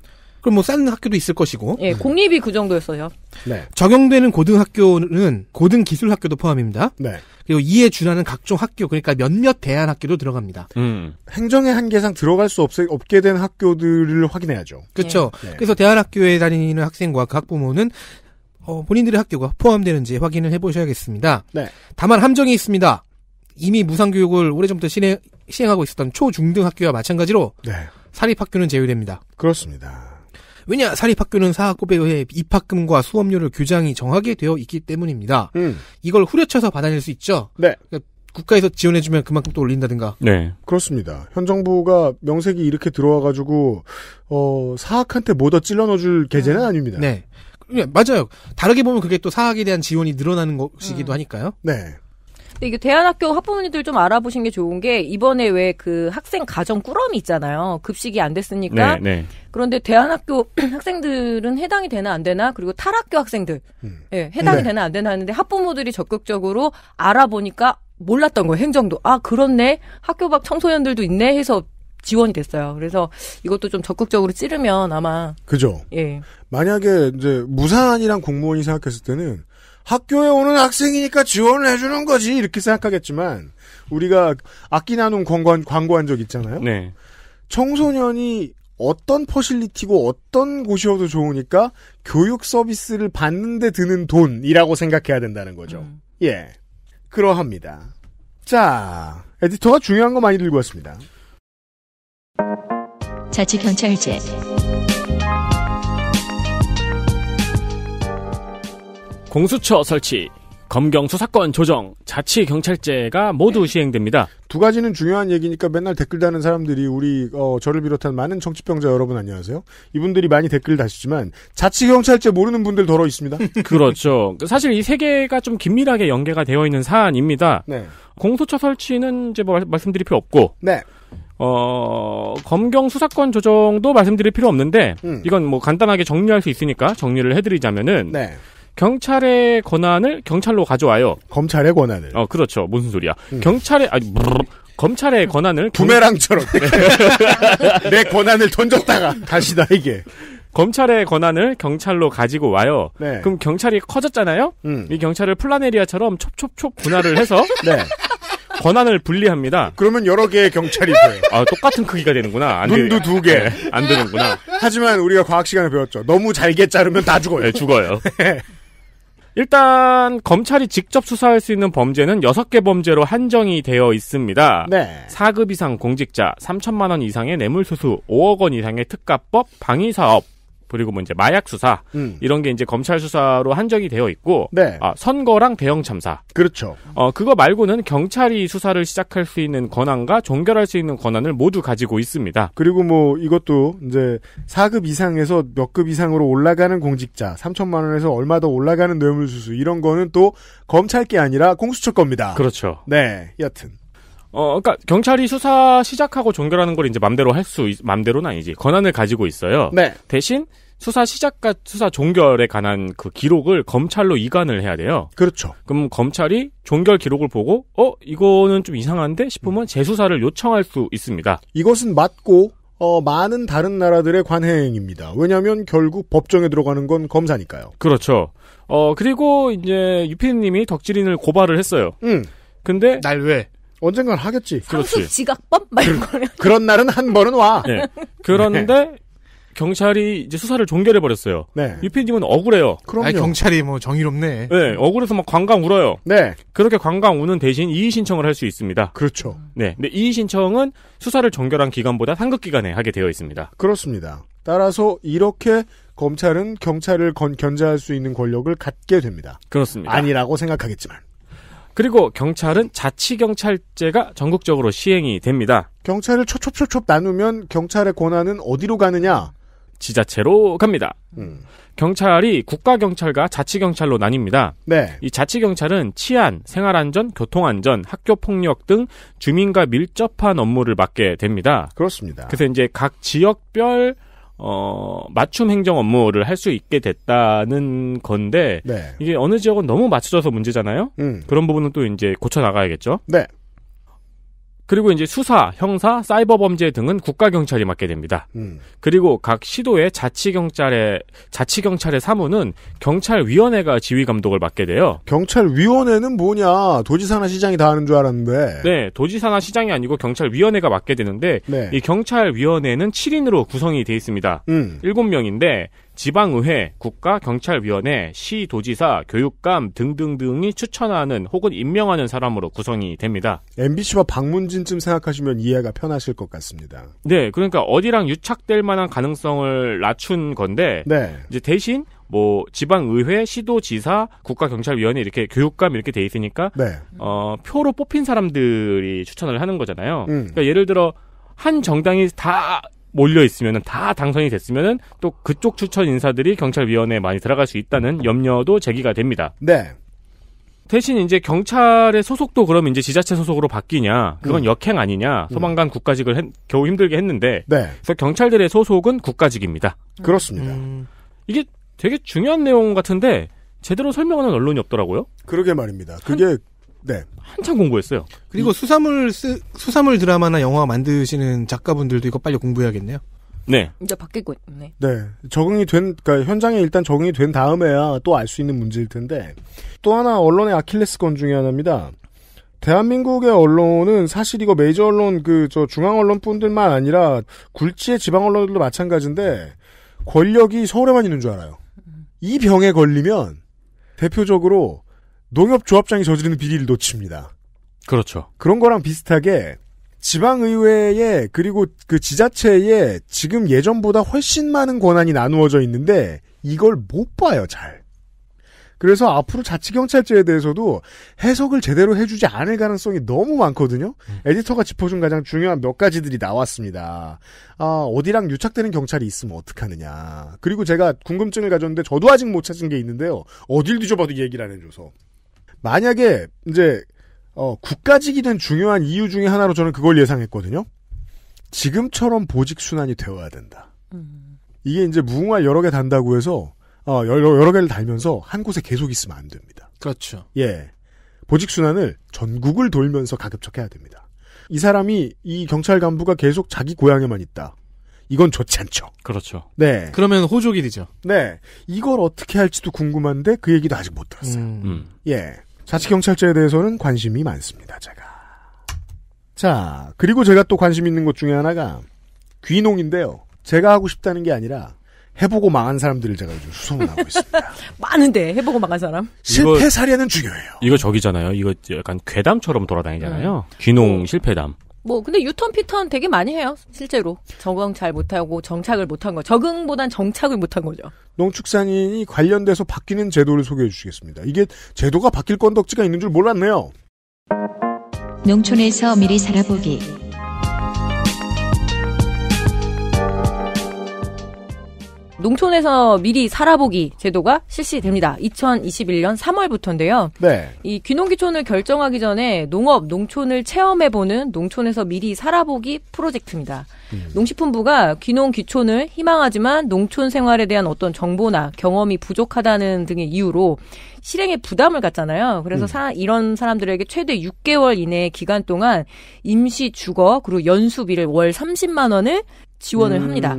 그럼 뭐 싸는 학교도 있을 것이고. 예, 공립이 그 정도였어요. 네. 적용되는 고등학교는 고등기술학교도 포함입니다. 네. 그리고 이에 준하는 각종 학교, 그러니까 몇몇 대안학교도 들어갑니다. 음. 행정의 한계상 들어갈 수 없, 없게 된 학교들을 확인해야죠. 그렇죠. 네. 그래서 대안학교에 다니는 학생과 그 학부모는 어, 본인들의 학교가 포함되는지 확인을 해보셔야겠습니다. 네. 다만 함정이 있습니다. 이미 무상교육을 오래전부터 시행, 시행하고 있었던 초중등학교와 마찬가지로 네. 사립학교는 제외됩니다. 그렇습니다. 왜냐 사립학교는 사학급에의 입학금과 수업료를 규정이 정하게 되어 있기 때문입니다. 음. 이걸 후려쳐서 받아낼 수 있죠. 네. 그러니까 국가에서 지원해주면 그만큼 또 올린다든가. 네. 그렇습니다. 현 정부가 명색이 이렇게 들어와가지고, 어, 사학한테 뭐 더 찔러 넣어줄 계제는 음. 아닙니다. 네. 그, 예, 맞아요. 다르게 보면 그게 또 사학에 대한 지원이 늘어나는 것이기도 음. 하니까요. 네. 근데 이게 대안학교 학부모님들 좀 알아보신 게 좋은 게 이번에 왜 그 학생 가정 꾸러미 있잖아요. 급식이 안 됐으니까. 네, 네. 그런데 대안학교 학생들은 해당이 되나 안 되나 그리고 탈학교 학생들 음. 예, 해당이 네. 되나 안 되나 하는데 학부모들이 적극적으로 알아보니까 몰랐던 거예요. 행정도 아 그렇네 학교 밖 청소년들도 있네 해서 지원이 됐어요. 그래서 이것도 좀 적극적으로 찌르면 아마 그죠. 예. 만약에 이제 무사안이랑 공무원이 생각했을 때는 학교에 오는 학생이니까 지원을 해주는 거지 이렇게 생각하겠지만 우리가 악기 나눔 광고한, 광고한 적 있잖아요. 네. 청소년이 어떤 퍼실리티고 어떤 곳이어도 좋으니까 교육 서비스를 받는데 드는 돈이라고 생각해야 된다는 거죠. 음. 예. 그러합니다. 자, 에디터가 중요한 거 많이 들고 왔습니다. 자치경찰제 공수처 설치, 검경 수사권 조정, 자치 경찰제가 모두 네. 시행됩니다. 두 가지는 중요한 얘기니까 맨날 댓글 다는 사람들이 우리 어, 저를 비롯한 많은 정치병자 여러분 안녕하세요. 이분들이 많이 댓글 다시지만 자치 경찰제 모르는 분들 더러 있습니다. 그렇죠. 사실 이 세 개가 좀 긴밀하게 연계가 되어 있는 사안입니다. 네. 공수처 설치는 이제 뭐 말씀드릴 필요 없고. 네. 어, 검경 수사권 조정도 말씀드릴 필요 없는데, 음. 이건 뭐 간단하게 정리할 수 있으니까 정리를 해드리자면은, 네. 경찰의 권한을 경찰로 가져와요. 검찰의 권한을. 어, 그렇죠. 무슨 소리야. 음. 경찰의, 아니, 브르르, 검찰의 권한을. 부메랑처럼. 경... 내 권한을 던졌다가 다시 나에게. 검찰의 권한을 경찰로 가지고 와요. 네. 그럼 경찰이 커졌잖아요? 음. 이 경찰을 플라네리아처럼 촉촉촉 분할을 해서. 네. 권한을 분리합니다. 그러면 여러 개의 경찰이 돼요. 아, 똑같은 크기가 되는구나. 안 눈도 되, 두 개. 네, 안 되는구나. 하지만 우리가 과학 시간에 배웠죠. 너무 잘게 자르면 다 죽어요. 네, 죽어요. 네. 일단 검찰이 직접 수사할 수 있는 범죄는 6개 범죄로 한정이 되어 있습니다. 네. 4급 이상 공직자, 3천만 원 이상의 뇌물수수, 5억 원 이상의 특가법, 방위사업, 그리고 뭐 이제 마약 수사 음. 이런 게 이제 검찰 수사로 한정이 되어 있고 네. 아, 선거랑 대형 참사 그렇죠. 어 그거 말고는 경찰이 수사를 시작할 수 있는 권한과 종결할 수 있는 권한을 모두 가지고 있습니다. 그리고 뭐 이것도 이제 4급 이상에서 몇 급 이상으로 올라가는 공직자 3천만 원에서 얼마 더 올라가는 뇌물수수 이런 거는 또 검찰 게 아니라 공수처 겁니다. 그렇죠. 네, 여튼 어, 그러니까 경찰이 수사 시작하고 종결하는 걸 이제 맘대로 할 수 맘대로는 아니지 권한을 가지고 있어요. 네. 대신 수사 시작과 수사 종결에 관한 그 기록을 검찰로 이관을 해야 돼요. 그렇죠. 그럼 검찰이 종결 기록을 보고 어 이거는 좀 이상한데 싶으면 음. 재수사를 요청할 수 있습니다. 이것은 맞고 어, 많은 다른 나라들의 관행입니다. 왜냐하면 결국 법정에 들어가는 건 검사니까요. 그렇죠. 어 그리고 이제 유피님이 덕질인을 고발을 했어요. 음. 근데 날 왜? 언젠간 하겠지. 그렇 지각법 말고 그런 날은 한 번은 와. 네. 그런데 네. 경찰이 이제 수사를 종결해 버렸어요. 네. 유피님은 억울해요. 그럼요. 아니, 경찰이 뭐 정의롭네. 네, 억울해서 막 관광 울어요. 네. 그렇게 관광 우는 대신 이의 신청을 할 수 있습니다. 그렇죠. 네, 근데 이의 신청은 수사를 종결한 기간보다 상급 기간에 하게 되어 있습니다. 그렇습니다. 따라서 이렇게 검찰은 경찰을 견제할 수 있는 권력을 갖게 됩니다. 그렇습니다. 아니라고 생각하겠지만. 그리고 경찰은 자치경찰제가 전국적으로 시행이 됩니다. 경찰을 초초초초 나누면 경찰의 권한은 어디로 가느냐? 지자체로 갑니다. 음. 경찰이 국가경찰과 자치경찰로 나뉩니다. 네. 이 자치경찰은 치안, 생활안전, 교통안전, 학교폭력 등 주민과 밀접한 업무를 맡게 됩니다. 그렇습니다. 그래서 이제 각 지역별 어, 맞춤 행정 업무를 할 수 있게 됐다는 건데 네. 이게 어느 지역은 너무 맞춰져서 문제잖아요. 음. 그런 부분은 또 이제 고쳐 나가야겠죠. 네. 그리고 이제 수사, 형사, 사이버 범죄 등은 국가 경찰이 맡게 됩니다. 음. 그리고 각 시도의 자치 경찰의 자치 경찰의 사무는 경찰 위원회가 지휘 감독을 맡게 돼요. 경찰 위원회는 뭐냐? 도지사나 시장이 다 하는 줄 알았는데. 네, 도지사나 시장이 아니고 경찰 위원회가 맡게 되는데 네. 이 경찰 위원회는 7인으로 구성이 돼 있습니다. 음. 7명인데 지방의회, 국가경찰위원회, 시도지사, 교육감 등등등이 추천하는 혹은 임명하는 사람으로 구성이 됩니다. MBC와 방문진쯤 생각하시면 이해가 편하실 것 같습니다. 네, 그러니까 어디랑 유착될 만한 가능성을 낮춘 건데 네. 이제 대신 뭐 지방의회, 시도지사, 국가경찰위원회 이렇게 교육감 이렇게 돼 있으니까 네. 어, 표로 뽑힌 사람들이 추천을 하는 거잖아요. 음. 그러니까 예를 들어 한 정당이 다 몰려 있으면다 당선이 됐으면또 그쪽 추천 인사들이 경찰위원회에 많이 들어갈 수 있다는 염려도 제기가 됩니다. 네. 대신 이제 경찰의 소속도 그럼 이제 지자체 소속으로 바뀌냐 그건 음. 역행 아니냐 음. 소방관 음. 국가직을 했, 겨우 힘들게 했는데 네. 그래서 경찰들의 소속은 국가직입니다. 그렇습니다. 음. 이게 되게 중요한 내용 같은데 제대로 설명하는 언론이 없더라고요. 그러게 말입니다. 그게 한... 네. 한참 공부했어요. 그리고 이... 수사물 쓰, 수사물 드라마나 영화 만드시는 작가분들도 이거 빨리 공부해야겠네요. 네. 이제 바뀌고 있네. 네. 적응이 된, 그러니까 현장에 일단 적응이 된 다음에야 또 알 수 있는 문제일 텐데 또 하나 언론의 아킬레스 건 중에 하나입니다. 대한민국의 언론은 사실 이거 메이저 언론 그 저 중앙 언론뿐들만 아니라 굴지의 지방 언론들도 마찬가지인데 권력이 서울에만 있는 줄 알아요. 이 병에 걸리면 대표적으로 농협조합장이 저지르는 비리를 놓칩니다. 그렇죠. 그런 거랑 비슷하게 지방의회에 그리고 그 지자체에 지금 예전보다 훨씬 많은 권한이 나누어져 있는데 이걸 못 봐요, 잘. 그래서 앞으로 자치경찰제에 대해서도 해석을 제대로 해주지 않을 가능성이 너무 많거든요. 음. 에디터가 짚어준 가장 중요한 몇 가지들이 나왔습니다. 아, 어디랑 유착되는 경찰이 있으면 어떡하느냐. 그리고 제가 궁금증을 가졌는데 저도 아직 못 찾은 게 있는데요. 어딜 뒤져봐도 얘기를 안 해줘서. 만약에 이제 어, 국가직이된 중요한 이유 중에 하나로 저는 그걸 예상했거든요. 지금처럼 보직 순환이 되어야 된다. 음. 이게 이제 무궁화 여러 개 단다고 해서 어, 여러, 여러 개를 달면서 한 곳에 계속 있으면 안 됩니다. 그렇죠. 예. 보직 순환을 전국을 돌면서 가급적해야 됩니다. 이 사람이 이 경찰 간부가 계속 자기 고향에만 있다. 이건 좋지 않죠. 그렇죠. 네. 그러면 호족이 되죠. 네. 이걸 어떻게 할지도 궁금한데 그 얘기도 아직 못 들었어요. 음. 음. 예. 자치경찰제에 대해서는 관심이 많습니다, 제가. 자, 그리고 제가 또 관심 있는 것 중에 하나가 귀농인데요. 제가 하고 싶다는 게 아니라 해보고 망한 사람들을 제가 요즘 수소문하고 있습니다. 많은데 해보고 망한 사람. 실패 사례는 중요해요. 이거 저기잖아요. 이거 약간 괴담처럼 돌아다니잖아요. 음. 귀농 실패담. 뭐 근데 유턴 피턴 되게 많이 해요 실제로 적응 잘 못하고 정착을 못한 거 적응보단 정착을 못한 거죠 농축산인이 관련돼서 바뀌는 제도를 소개해 주시겠습니다 이게 제도가 바뀔 건덕지가 있는 줄 몰랐네요 농촌에서 미리 살아보기 농촌에서 미리 살아보기 제도가 실시됩니다. 2021년 3월부터인데요. 네. 이 귀농귀촌을 결정하기 전에 농업, 농촌을 체험해보는 농촌에서 미리 살아보기 프로젝트입니다. 음. 농식품부가 귀농귀촌을 희망하지만 농촌 생활에 대한 어떤 정보나 경험이 부족하다는 등의 이유로 실행에 부담을 갖잖아요. 그래서 음. 사, 이런 사람들에게 최대 6개월 이내의 기간 동안 임시 주거 그리고 연수비를 월 30만 원을 지원을 음. 합니다.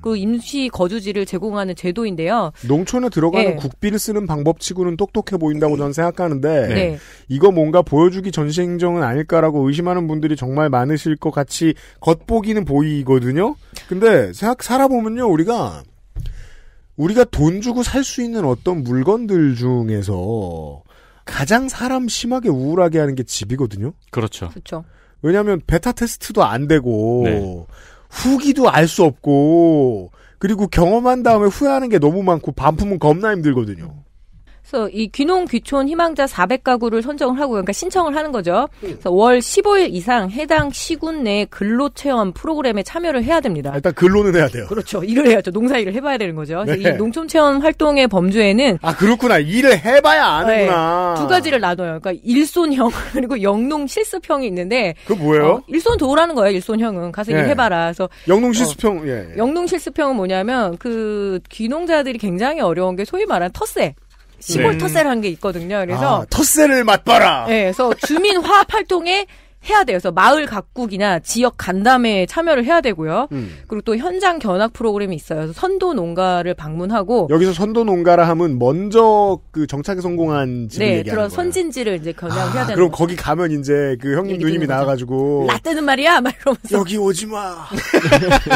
그 임시 거주지를 제공하는 제도인데요. 농촌에 들어가는 네. 예. 국비를 쓰는 방법치고는 똑똑해 보인다고 저는 생각하는데 네. 네. 이거 뭔가 보여주기 전시행정은 아닐까라고 의심하는 분들이 정말 많으실 것 같이 겉보기는 보이거든요. 근데 생각 살아보면요 우리가 우리가 돈 주고 살 수 있는 어떤 물건들 중에서 가장 사람 심하게 우울하게 하는 게 집이거든요. 그렇죠. 그렇죠. 왜냐하면 베타 테스트도 안 되고 네. 후기도 알 수 없고 그리고 경험한 다음에 후회하는 게 너무 많고 반품은 겁나 힘들거든요. 그래서 이 귀농 귀촌 희망자 400가구를 선정을 하고 그러니까 신청을 하는 거죠. 그래서 월 15일 이상 해당 시군 내 근로 체험 프로그램에 참여를 해야 됩니다. 아, 일단 근로는 해야 돼요. 그렇죠. 일을 해야죠. 농사 일을 해봐야 되는 거죠. 네. 이 농촌 체험 활동의 범주에는 아 그렇구나. 일을 해봐야 아는구나. 네, 두 가지를 나눠요. 그러니까 일손형 그리고 영농 실습형이 있는데 그 뭐예요? 어, 일손 도우라는 거예요. 일손형은 가서 네. 일해봐라. 그래서 영농 어, 실습형 어, 예, 영농 실습형은 뭐냐면 그 귀농자들이 굉장히 어려운 게 소위 말하는 텃세. 시골 네. 텃세라는 게 있거든요. 그래서 아, 텃세를 맞봐라 네, 그래서 주민 화합 활동에 해야 돼요. 그래서 마을 각국이나 지역 간담회에 참여를 해야 되고요. 음. 그리고 또 현장 견학 프로그램이 있어요. 그래서 선도 농가를 방문하고 여기서 선도 농가라 하면 먼저 그 정착에 성공한 집을 네, 얘기하는 그런 거예요. 선진지를 이제 견학을 아, 해야 되는. 그럼 거죠. 거기 가면 이제 그 형님 누님이 나와가지고 나 뜨는 말이야, 막 이러면서 여기 오지 마.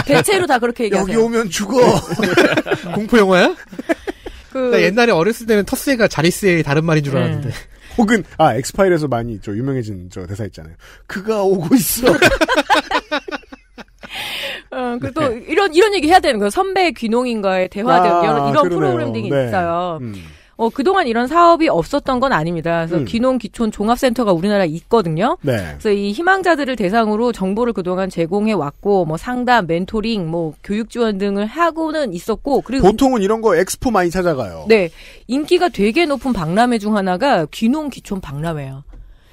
대체로 다 그렇게 얘기하세요. 여기 오면 죽어. 공포 영화야? 그... 그러니까 옛날에 어렸을 때는 터스가 자리스의 다른 말인 줄 네. 알았는데. 네. 혹은 아 엑스파일에서 많이 저 유명해진 저 대사 있잖아요. 그가 오고 있어. 어, 그또 네. 이런 이런 얘기 해야 되는 거예요. 선배 귀농인가의 대화 아, 이런, 이런 프로그램들이 네. 있어요. 음. 어, 그동안 이런 사업이 없었던 건 아닙니다. 그래서 음. 귀농 귀촌 종합센터가 우리나라에 있거든요. 네. 그래서 이 희망자들을 대상으로 정보를 그동안 제공해 왔고 뭐 상담, 멘토링, 뭐 교육 지원 등을 하고는 있었고 그리고 보통은 이런 거 엑스포 많이 찾아가요. 네. 인기가 되게 높은 박람회 중 하나가 귀농 귀촌 박람회예요.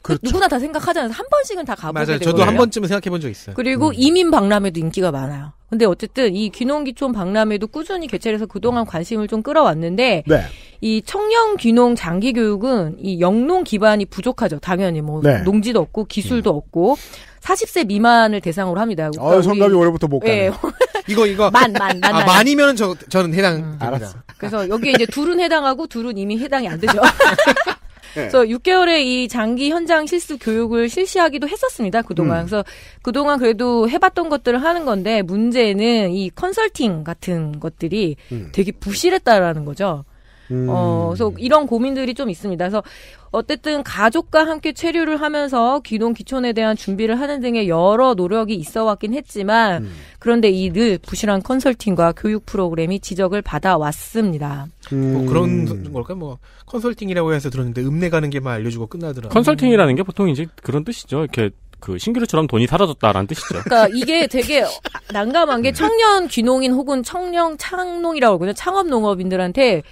그렇죠. 누구나 다 생각하잖아요. 한 번씩은 다 가보게 맞요 저도 한 번쯤은 생각해본 적 있어요. 그리고 음. 이민 박람회도 인기가 많아요. 근데 어쨌든 이 귀농기촌 박람회도 꾸준히 개최를 해서 그동안 관심을 좀 끌어왔는데 네. 이 청년 귀농 장기 교육은 이 영농 기반이 부족하죠. 당연히 뭐 네. 농지도 없고 기술도 음. 없고 40세 미만을 대상으로 합니다. 아, 어, 성갑이 올해부터 못 가요. 예. 이거 이거 만 만 만. 아, 만이면 저 저는 해당. 음, 알았어. 그래서 여기 이제 둘은 해당하고 둘은 이미 해당이 안 되죠. 예. 그래서 6개월의 이 장기 현장 실습 교육을 실시하기도 했었습니다. 그동안. 음. 그래서 그동안 그래도 해봤던 것들을 하는 건데 문제는 이 컨설팅 같은 것들이 음. 되게 부실했다라는 거죠. 음. 어, 그래서 이런 고민들이 좀 있습니다. 그래서 어쨌든 가족과 함께 체류를 하면서 귀농 귀촌에 대한 준비를 하는 등의 여러 노력이 있어 왔긴 했지만 음. 그런데 이 늘 부실한 컨설팅과 교육 프로그램이 지적을 받아 왔습니다. 음. 뭐 그런 걸까? 뭐 컨설팅이라고 해서 들었는데 읍내 가는 게만 알려주고 끝나더라. 컨설팅이라는 게 보통 이제 그런 뜻이죠. 이렇게 그 신규로처럼 돈이 사라졌다라는 뜻이죠. 그러니까 이게 되게 난감한 게 청년 귀농인 혹은 청년 창농이라고 그러거든요. 창업 농업인들한테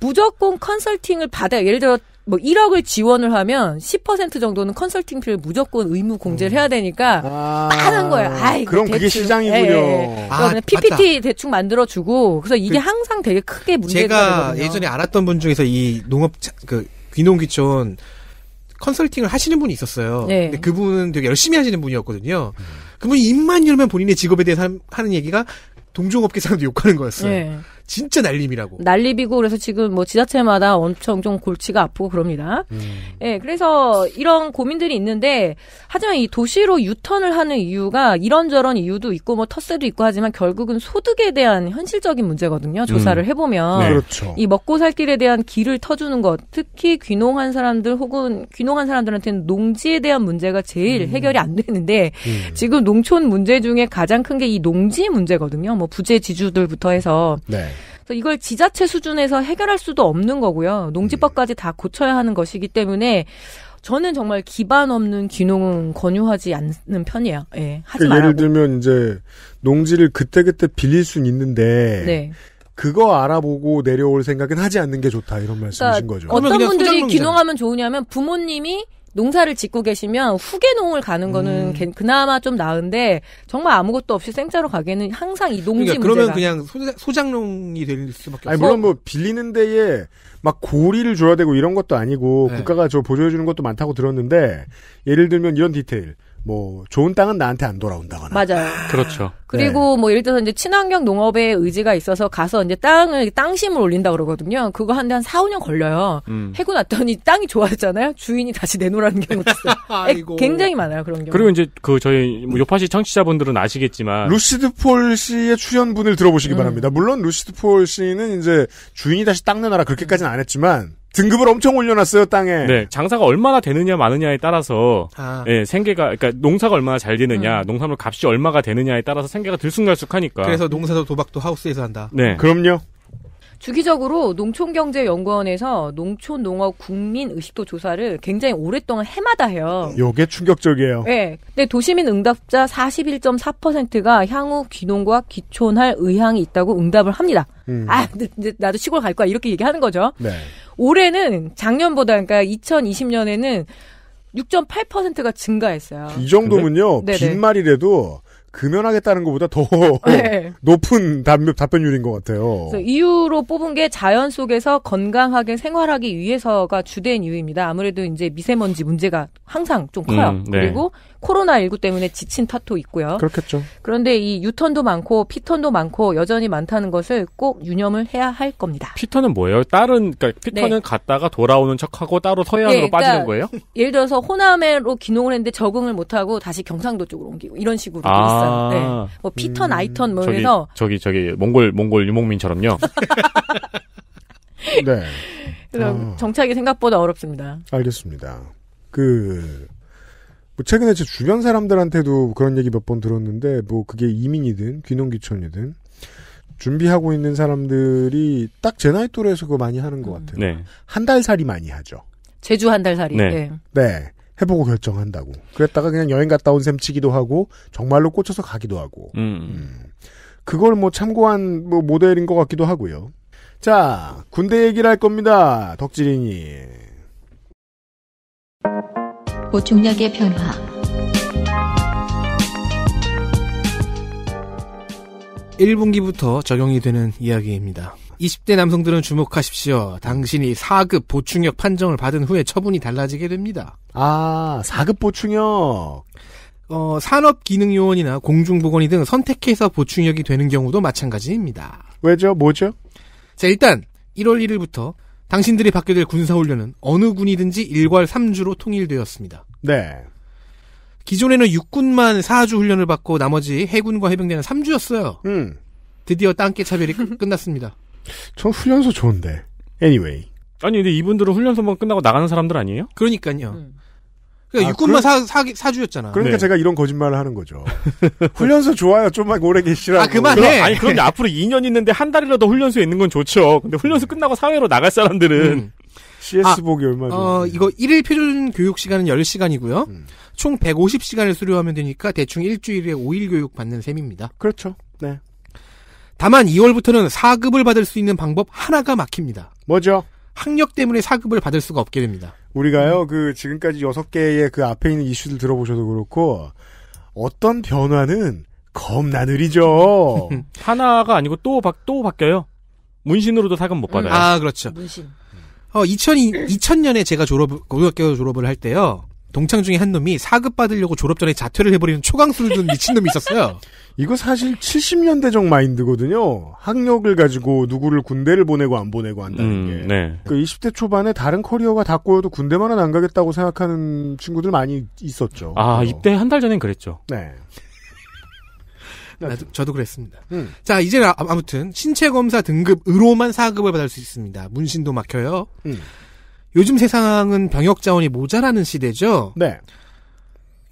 무조건 컨설팅을 받아요. 예를 들어 뭐 1억을 지원을 하면 10% 정도는 컨설팅비를 무조건 의무 공제를 해야 되니까 음. 빠른 거예요. 아, 아이 그럼 대충, 그게 시장이군요. 예, 예. 아, PPT 맞다. 대충 만들어 주고 그래서 이게 그, 항상 되게 크게 문제가 제가 되거든요. 예전에 알았던 분 중에서 이 농업 그 귀농귀촌 컨설팅을 하시는 분이 있었어요. 네. 근데 그분은 되게 열심히 하시는 분이었거든요. 음. 그분 입만 열면 본인의 직업에 대해서 하는 얘기가 동종업계 사람도 욕하는 거였어요. 네. 진짜 난림이라고난림이고 그래서 지금 뭐 지자체마다 엄청 좀 골치가 아프고 그럽니다. 음. 예, 음. 네, 그래서 이런 고민들이 있는데 하지만 이 도시로 유턴을 하는 이유가 이런저런 이유도 있고 뭐 터세도 있고 하지만 결국은 소득에 대한 현실적인 문제거든요. 조사를 음. 해보면 네. 그렇죠. 이 먹고 살 길에 대한 길을 터주는 것, 특히 귀농한 사람들 혹은 귀농한 사람들한테는 농지에 대한 문제가 제일 음. 해결이 안 되는데 음. 지금 농촌 문제 중에 가장 큰 게 이 농지 문제거든요. 뭐 부재 지주들부터 해서. 네. 그래서 이걸 지자체 수준에서 해결할 수도 없는 거고요. 농지법까지 다 고쳐야 하는 것이기 때문에 저는 정말 기반 없는 귀농은 권유하지 않는 편이에요. 예, 네, 하지 그러 그러니까 예를 들면 이제 농지를 그때그때 빌릴 순 있는데 네. 그거 알아보고 내려올 생각은 하지 않는 게 좋다 이런 그러니까 말씀이신 그러니까 거죠. 어떤 분들이 귀농하면 좋으냐면 부모님이 농사를 짓고 계시면 후계농을 가는 거는 음. 그나마 좀 나은데 정말 아무것도 없이 생짜로 가기에는 항상 이 농지 그러니까 그러면 문제가. 그냥 소, 소장농이 될 수밖에 없어. 아니 물론 뭐 빌리는 데에 막 고리를 줘야 되고 이런 것도 아니고 네. 국가가 저 보조해 주는 것도 많다고 들었는데 예를 들면 이런 디테일. 뭐 좋은 땅은 나한테 안 돌아온다거나 맞아요. 그렇죠. 그리고 네. 뭐 예를 들어서 이제 친환경 농업에 의지가 있어서 가서 이제 땅을 땅심을 올린다 그러거든요. 그거 한데 한 4, 5년 걸려요. 음. 해고 났더니 땅이 좋아졌잖아요. 주인이 다시 내놓으라는 경우도 있어요. 예, 굉장히 많아요 그런 경우. 그리고 이제 그 저희 뭐 요파시 청취자분들은 아시겠지만 루시드 폴 씨의 출연분을 들어보시기 음. 바랍니다. 물론 루시드 폴 씨는 이제 주인이 다시 땅 내놔라 그렇게까지는 안 했지만 등급을 엄청 올려놨어요 땅에. 네, 장사가 얼마나 되느냐 마느냐에 따라서 아. 예, 생계가 그러니까 농사가 얼마나 잘 되느냐, 음. 농산물 값이 얼마가 되느냐에 따라서 생계가 들쑥날쑥하니까. 그래서 농사도 도박도 하우스에서 한다. 네, 그럼요. 주기적으로 농촌경제연구원에서 농촌농업 국민 의식도 조사를 굉장히 오랫동안 해마다 해요. 요게 충격적이에요. 네. 근데 도시민 응답자 41.4%가 향후 귀농과 귀촌할 의향이 있다고 응답을 합니다. 음. 아, 나도 시골 갈 거야. 이렇게 얘기하는 거죠. 네. 올해는 작년보다, 그러니까 2020년에는 6.8%가 증가했어요. 이 정도면요. 빈말이라도 금연하겠다는 것보다 더 네. 높은 답변, 답변율인 것 같아요. 이유로 뽑은 게 자연 속에서 건강하게 생활하기 위해서가 주된 이유입니다. 아무래도 이제 미세먼지 문제가 항상 좀 커요. 음, 네. 그리고 코로나19 때문에 지친 탓도 있고요. 그렇겠죠. 그런데 이 유턴도 많고 피턴도 많고 여전히 많다는 것을 꼭 유념을 해야 할 겁니다. 피턴은 뭐예요? 다른 그러니까 피턴은 네. 갔다가 돌아오는 척하고 따로 서해안으로 네, 그러니까 빠지는 거예요? 예를 들어서 호남으로 귀농을 했는데 적응을 못하고 다시 경상도 쪽으로 옮기고 이런 식으로 아. 아. 있어요. 네. 뭐 피터 음... 나이턴 뭐 저기, 이서 저기 저기 몽골 몽골 유목민처럼요. 네. 어... 정착이 생각보다 어렵습니다. 알겠습니다. 그 뭐 최근에 제 주변 사람들한테도 그런 얘기 몇 번 들었는데 뭐 그게 이민이든 귀농귀촌이든 준비하고 있는 사람들이 딱 제 나이 또래에서 그거 많이 하는 것 음. 같아요. 네. 한 달 살이 많이 하죠. 제주 한 달 살이. 네. 네. 네. 해보고 결정한다고. 그랬다가 그냥 여행 갔다 온 셈치기도 하고 정말로 꽂혀서 가기도 하고. 음. 음. 그걸 뭐 참고한 뭐 모델인 것 같기도 하고요. 자 군대 얘기를 할 겁니다. 덕질이니 보충력의 변화. 1분기부터 적용이 되는 이야기입니다. 20대 남성들은 주목하십시오. 당신이 4급 보충역 판정을 받은 후에 처분이 달라지게 됩니다. 아, 4급 보충역. 어, 산업기능요원이나 공중보건이 등 선택해서 보충역이 되는 경우도 마찬가지입니다. 왜죠? 뭐죠? 자, 일단 1월 1일부터 당신들이 받게 될 군사훈련은 어느 군이든지 일괄 3주로 통일되었습니다. 네. 기존에는 육군만 4주 훈련을 받고 나머지 해군과 해병대는 3주였어요. 음. 드디어 땅개 차별이 끝났습니다. 전 훈련소 좋은데. Anyway. 아니 근데 이분들은 훈련소만 끝나고 나가는 사람들 아니에요? 그러니까요. 음. 그러니까 아, 육군만 그럼, 사, 사, 주였잖아 그러니까 네. 제가 이런 거짓말을 하는 거죠. 훈련소 좋아요. 좀만 오래 계시라고. 아, 그만해. 그럼, 아니, 그런데 앞으로 2년 있는데 한 달이라도 훈련소에 있는 건 좋죠. 근데 훈련소 음. 끝나고 사회로 나갈 사람들은. 음. CS복이 아, 얼마죠? 어, 이거 1일 표준 교육 시간은 10시간이고요. 음. 총 150시간을 수료하면 되니까 대충 일주일에 5일 교육 받는 셈입니다. 그렇죠. 네. 다만 2월부터는 4급을 받을 수 있는 방법 하나가 막힙니다. 뭐죠? 학력 때문에 4급을 받을 수가 없게 됩니다. 우리가요, 그, 지금까지 6개의 그 앞에 있는 이슈들 들어보셔도 그렇고, 어떤 변화는 겁나 느리죠. 하나가 아니고 또, 바, 또 바뀌어요. 문신으로도 사금 못 음. 받아요. 음. 아, 그렇죠. 문신. 어, 2002, 2000년에 제가 졸업, 고등학교 졸업을 할 때요. 동창 중에 한 놈이 4급 받으려고 졸업 전에 자퇴를 해버리는 초강수를 둔 미친놈이 있었어요. 이거 사실 70년대적 마인드거든요. 학력을 가지고 누구를 군대를 보내고 안 보내고 한다는 음, 게. 네. 그 20대 초반에 다른 커리어가 다 꼬여도 군대만은 안 가겠다고 생각하는 친구들 많이 있었죠. 아, 입대 한달 전엔 그랬죠. 네. 나도, 저도 그랬습니다. 음. 자, 이제 아, 아무튼 신체 검사 등급으로만 사급을 받을 수 있습니다. 문신도 막혀요. 음. 요즘 세상은 병역 자원이 모자라는 시대죠. 네.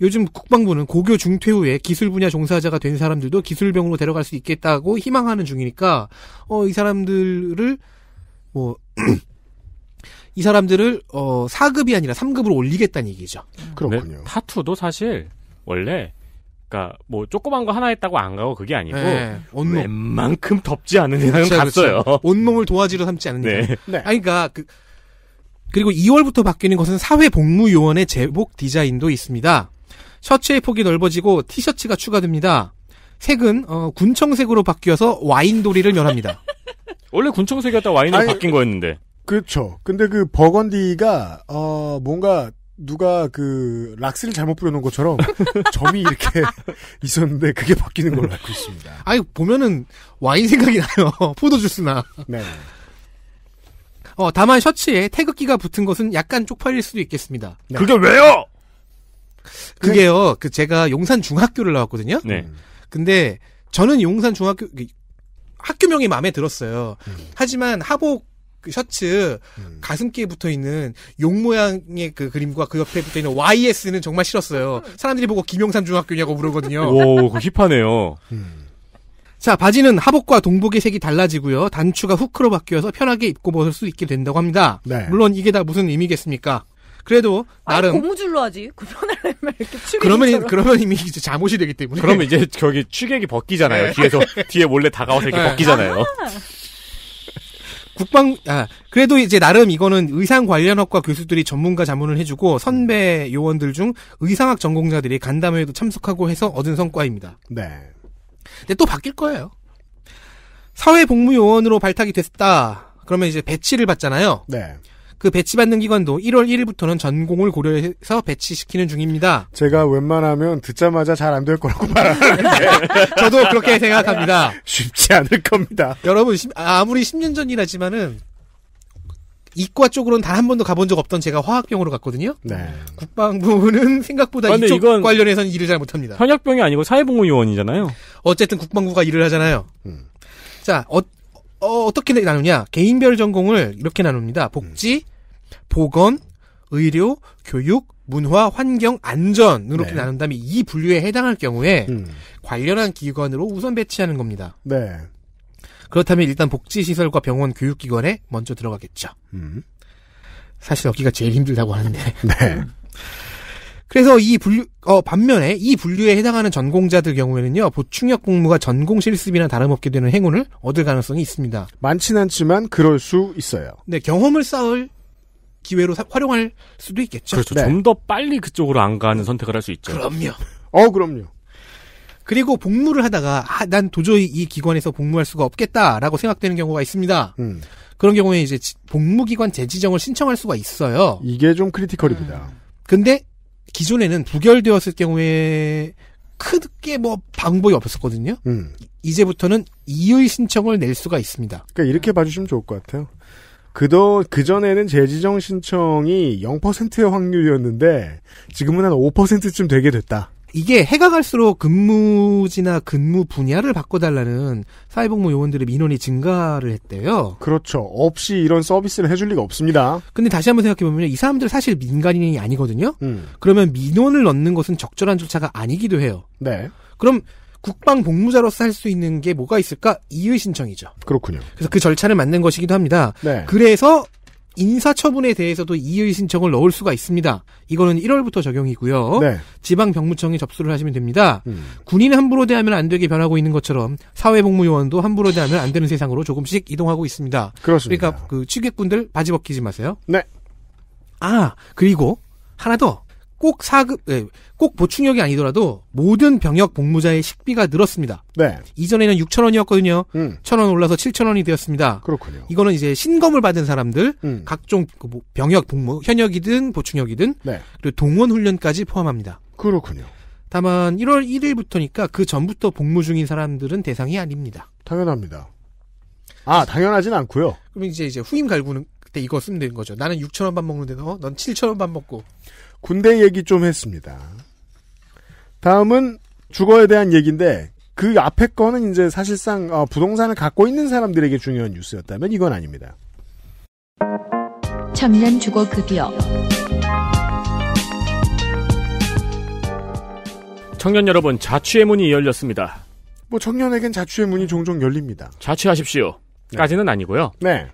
요즘 국방부는 고교 중퇴 후에 기술 분야 종사자가 된 사람들도 기술병으로 데려갈 수 있겠다고 희망하는 중이니까 어 이 사람들을 뭐 이 사람들을 어 4급이 아니라 3급으로 올리겠다는 얘기죠. 음. 그렇군요. 네, 타투도 사실 원래 그니까뭐 조그만 거 하나 했다고 안 가고 그게 아니고 네, 온몸. 웬만큼 덥지 않은 이상은 갔어요. 그쵸. 온몸을 도화지로 삼지 않는 네. 이상. 네. 아니 그러니까 그 그리고 2월부터 바뀌는 것은 사회복무요원의 제복 디자인도 있습니다. 셔츠의 폭이 넓어지고 티셔츠가 추가됩니다. 색은 어, 군청색으로 바뀌어서 와인도리를 면합니다. 원래 군청색이었다 와인으로 아니, 바뀐 거였는데. 그렇죠. 근데 그 버건디가 어, 뭔가 누가 그 락스를 잘못 뿌려놓은 것처럼 점이 이렇게 있었는데 그게 바뀌는 걸로 알고 있습니다. 아니 보면은 와인 생각이 나요. 포도주스나. 네. 어 다만 셔츠에 태극기가 붙은 것은 약간 쪽팔릴 수도 있겠습니다. 네. 그게 왜요? 그게요. 그, 그 제가 용산 중학교를 나왔거든요. 네. 근데 저는 용산 중학교 그 학교명이 마음에 들었어요. 음. 하지만 하복 그 셔츠 음. 가슴께에 붙어 있는 용 모양의 그 그림과 그 옆에 붙어 있는 YS는 정말 싫었어요. 사람들이 보고 김영삼 중학교냐고 물었거든요. 오, 그 힙하네요. 음. 자, 바지는 하복과 동복의 색이 달라지고요. 단추가 후크로 바뀌어서 편하게 입고 벗을 수 있게 된다고 합니다. 네. 물론 이게 다 무슨 의미겠습니까? 그래도 나름 아니, 고무줄로 하지 구편면 이렇게 추 그러면 그러면 이미 이제 잠옷이 되기 때문에 그러면 이제 저기 추객이 벗기잖아요. 네. 뒤에서 뒤에 몰래 다가와서 이렇게 네. 벗기잖아요. 국방 아 그래도 이제 나름 이거는 의상 관련 학과 교수들이 전문가 자문을 해주고 선배 요원들 중 의상학 전공자들이 간담회에도 참석하고 해서 얻은 성과입니다. 네. 근데 또 바뀔 거예요. 사회복무요원으로 발탁이 됐다. 그러면 이제 배치를 받잖아요. 네. 그 배치받는 기관도 1월 1일부터는 전공을 고려해서 배치시키는 중입니다. 제가 웬만하면 듣자마자 잘 안 될 거라고 말하는데 저도 그렇게 생각합니다. 쉽지 않을 겁니다. 여러분 아, 아무리 10년 전이라지만은 이과 쪽으로는 단 한 번도 가본 적 없던 제가 화학병으로 갔거든요. 네. 국방부는 생각보다 아, 이쪽 관련해서는 일을 잘 못합니다. 현역병이 아니고 사회복무요원이잖아요. 어쨌든 국방부가 일을 하잖아요. 음. 자, 어, 어, 떻게 나누냐? 개인별 전공을 이렇게 나눕니다. 복지, 보건, 의료, 교육, 문화, 환경, 안전 이렇게 네. 나눈 다음에 이 분류에 해당할 경우에 음. 관련한 기관으로 우선 배치하는 겁니다. 네. 그렇다면 일단 복지시설과 병원, 교육기관에 먼저 들어가겠죠. 음. 사실 여기가 제일 힘들다고 하는데. 네. 그래서 이 분류 어, 반면에 이 분류에 해당하는 전공자들 경우에는요 보충역 복무가 전공 실습이나 다름없게 되는 행운을 얻을 가능성이 있습니다. 많진 않지만 그럴 수 있어요. 네 경험을 쌓을 기회로 사, 활용할 수도 있겠죠. 그렇죠. 네. 좀더 빨리 그쪽으로 안 가는 선택을 할 수 있죠. 그럼요. 어 그럼요. 그리고 복무를 하다가 아, 난 도저히 이 기관에서 복무할 수가 없겠다라고 생각되는 경우가 있습니다. 음. 그런 경우에 이제 복무기관 재지정을 신청할 수가 있어요. 이게 좀 크리티컬입니다. 음. 근데 기존에는 부결되었을 경우에 크게 뭐 방법이 없었거든요. 음. 이제부터는 이의 신청을 낼 수가 있습니다. 그러니까 이렇게 봐주시면 좋을 것 같아요. 그도 그전에는 재지정 신청이 0%의 확률이었는데 지금은 한 5%쯤 되게 됐다. 이게 해가 갈수록 근무지나 근무 분야를 바꿔달라는 사회복무 요원들의 민원이 증가를 했대요. 그렇죠. 없이 이런 서비스를 해줄 리가 없습니다. 근데 다시 한번 생각해보면 이 사람들 사실 민간인이 아니거든요. 음. 그러면 민원을 넣는 것은 적절한 절차가 아니기도 해요. 네. 그럼 국방복무자로서 할 수 있는 게 뭐가 있을까? 이의 신청이죠. 그렇군요. 그래서 그 절차를 맞는 것이기도 합니다. 네. 그래서 인사처분에 대해서도 이의 신청을 넣을 수가 있습니다. 이거는 1월부터 적용이고요. 네. 지방병무청에 접수를 하시면 됩니다. 음. 군인 함부로 대하면 안 되게 변하고 있는 것처럼 사회복무요원도 함부로 대하면 안 되는 세상으로 조금씩 이동하고 있습니다. 그렇습니다. 그러니까 그 취객분들 바지 벗기지 마세요. 네. 아 그리고 하나 더꼭 사급, 네, 예, 꼭 보충역이 아니더라도 모든 병역 복무자의 식비가 늘었습니다. 네. 이전에는 6천 원이었거든요. 음. 천원 올라서 7천 원이 되었습니다. 그렇군요. 이거는 이제 신검을 받은 사람들, 음. 각종 그 뭐 병역 복무, 현역이든 보충역이든, 네. 그리고 동원 훈련까지 포함합니다. 그렇군요. 다만 1월 1일부터니까 그 전부터 복무 중인 사람들은 대상이 아닙니다. 당연합니다. 아, 당연하진 않고요. 그럼 이제 이제 후임 갈구는 때 이거 쓰면 되는 거죠. 나는 6천 원밥 먹는데 너, 넌 7천 원밥 먹고. 군대 얘기 좀 했습니다. 다음은 주거에 대한 얘기인데 그 앞에 거는 이제 사실상 어, 부동산을 갖고 있는 사람들에게 중요한 뉴스였다면 이건 아닙니다. 청년 주거 급여 청년 여러분 자취의 문이 열렸습니다. 뭐 청년에겐 자취의 문이 종종 열립니다. 자취하십시오. 네. 까지는 아니고요. 네.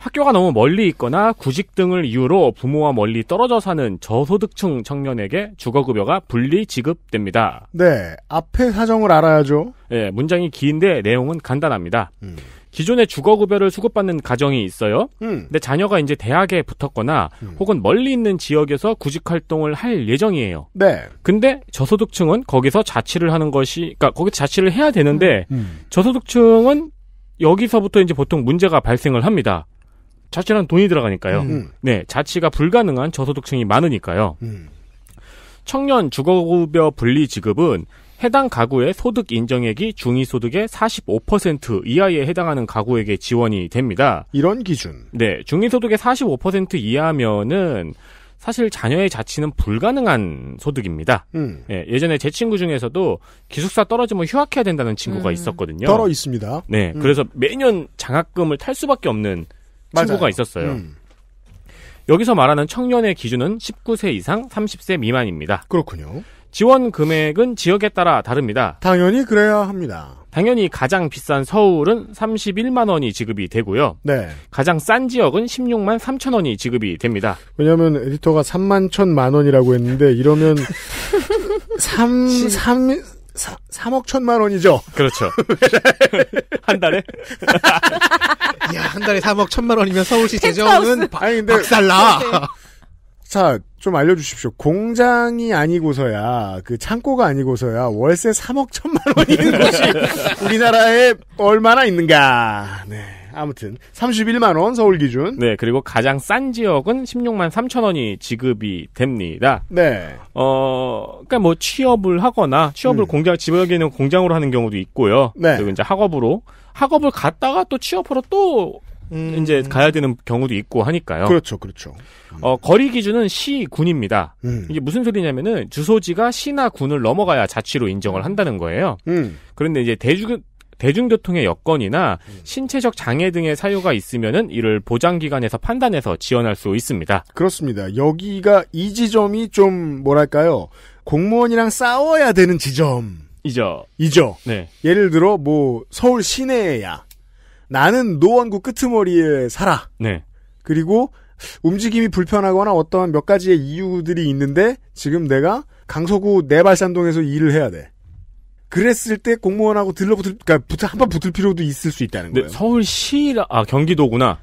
학교가 너무 멀리 있거나 구직 등을 이유로 부모와 멀리 떨어져 사는 저소득층 청년에게 주거급여가 분리 지급됩니다. 네, 앞에 사정을 알아야죠. 예, 네, 문장이 긴데 내용은 간단합니다. 음. 기존의 주거급여를 수급받는 가정이 있어요. 음. 근데 자녀가 이제 대학에 붙었거나 음. 혹은 멀리 있는 지역에서 구직 활동을 할 예정이에요. 네. 근데 저소득층은 거기서 자취를 하는 것이, 그러니까 거기 서 자취를 해야 되는데 음. 음. 저소득층은 여기서부터 이제 보통 문제가 발생을 합니다. 자치란 돈이 들어가니까요. 음. 음. 네, 자치가 불가능한 저소득층이 많으니까요. 음. 청년 주거급여 분리 지급은 해당 가구의 소득 인정액이 중위소득의 45% 이하에 해당하는 가구에게 지원이 됩니다. 이런 기준. 네, 중위소득의 45% 이하면은 사실 자녀의 자치는 불가능한 소득입니다. 음. 예, 전에제 친구 중에서도 기숙사 떨어지면 휴학해야 된다는 친구가 음. 있었거든요. 떨어 있습니다. 네, 음. 그래서 매년 장학금을 탈 수밖에 없는 맞아요. 친구가 있었어요. 음. 여기서 말하는 청년의 기준은 19세 이상 30세 미만입니다. 그렇군요. 지원 금액은 지역에 따라 다릅니다. 당연히 그래야 합니다. 당연히 가장 비싼 서울은 31만 원이 지급이 되고요. 네. 가장 싼 지역은 16만 3천 원이 지급이 됩니다. 왜냐하면 에디터가 3만 1천만 원이라고 했는데 이러면 3 3 사, 3억 천만 원이죠. 그렇죠. 한 달에? 이야, 한 달에 3억 천만 원이면 서울시 재정은 바, 아니, 근데, 박살나. 자, 좀 알려주십시오. 공장이 아니고서야, 그 창고가 아니고서야 월세 3억 천만 원 있는 곳이 우리나라에 얼마나 있는가. 네. 아무튼 31만 원 서울 기준. 네, 그리고 가장 싼 지역은 16만 3천 원이 지급이 됩니다. 네. 어, 그러니까 뭐 취업을 하거나 취업을 음. 공장 지역에 있는 공장으로 하는 경우도 있고요. 네. 그리고 이제 학업으로 학업을 갔다가 또 취업하러 또 음. 이제 가야 되는 경우도 있고 하니까요. 그렇죠, 그렇죠. 어, 거리 기준은 시, 군입니다. 음. 이게 무슨 소리냐면은 주소지가 시나 군을 넘어가야 자치로 인정을 한다는 거예요. 음. 그런데 이제 대주, 대중교통의 여건이나 음. 신체적 장애 등의 사유가 있으면은 이를 보장기관에서 판단해서 지원할 수 있습니다. 그렇습니다. 여기가 이 지점이 좀 뭐랄까요? 공무원이랑 싸워야 되는 지점. 이죠. 이죠. 네. 예를 들어 뭐 서울 시내야. 나는 노원구 끄트머리에 살아. 네. 그리고 움직임이 불편하거나 어떠한 몇 가지의 이유들이 있는데 지금 내가 강서구 내발산동에서 네 일을 해야 돼. 그랬을 때 공무원하고 들러붙을, 그러니까 한번 붙을 필요도 있을 수 있다는 거예요. 네, 서울시라, 아, 경기도구나.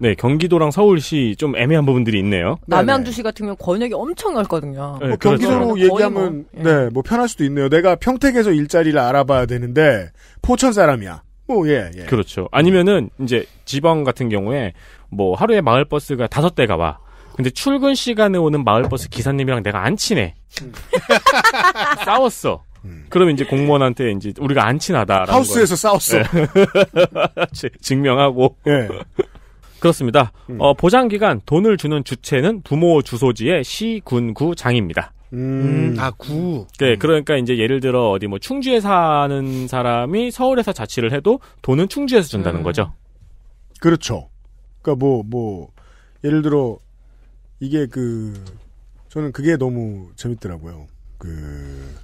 네, 경기도랑 서울시 좀 애매한 부분들이 있네요. 네, 남양주시 네. 같은 경우 는 권역이 엄청 넓거든요. 네, 뭐 그렇죠. 경기도로 그렇죠. 얘기하면 뭐, 예. 네, 예. 뭐 편할 수도 있네요. 내가 평택에서 일자리를 알아봐야 되는데 포천 사람이야. 뭐 예, 예. 그렇죠. 아니면은 이제 지방 같은 경우에 뭐 하루에 마을 버스가 다섯 대가 와. 근데 출근 시간에 오는 마을버스 기사님이랑 내가 안 친해. 음. 싸웠어. 음. 그러면 이제 공무원한테 이제 우리가 안 친하다라는 하우스에서 싸웠어. 예. 증명하고. 예. 그렇습니다. 음. 어, 보장 기간 돈을 주는 주체는 부모 주소지의 시, 군, 구, 장입니다. 음, 아, 구. 네, 음. 그러니까 이제 예를 들어 어디 뭐 충주에 사는 사람이 서울에서 자취를 해도 돈은 충주에서 준다는 음. 거죠. 그렇죠. 그러니까 뭐, 뭐, 예를 들어 이게 그, 저는 그게 너무 재밌더라고요. 그,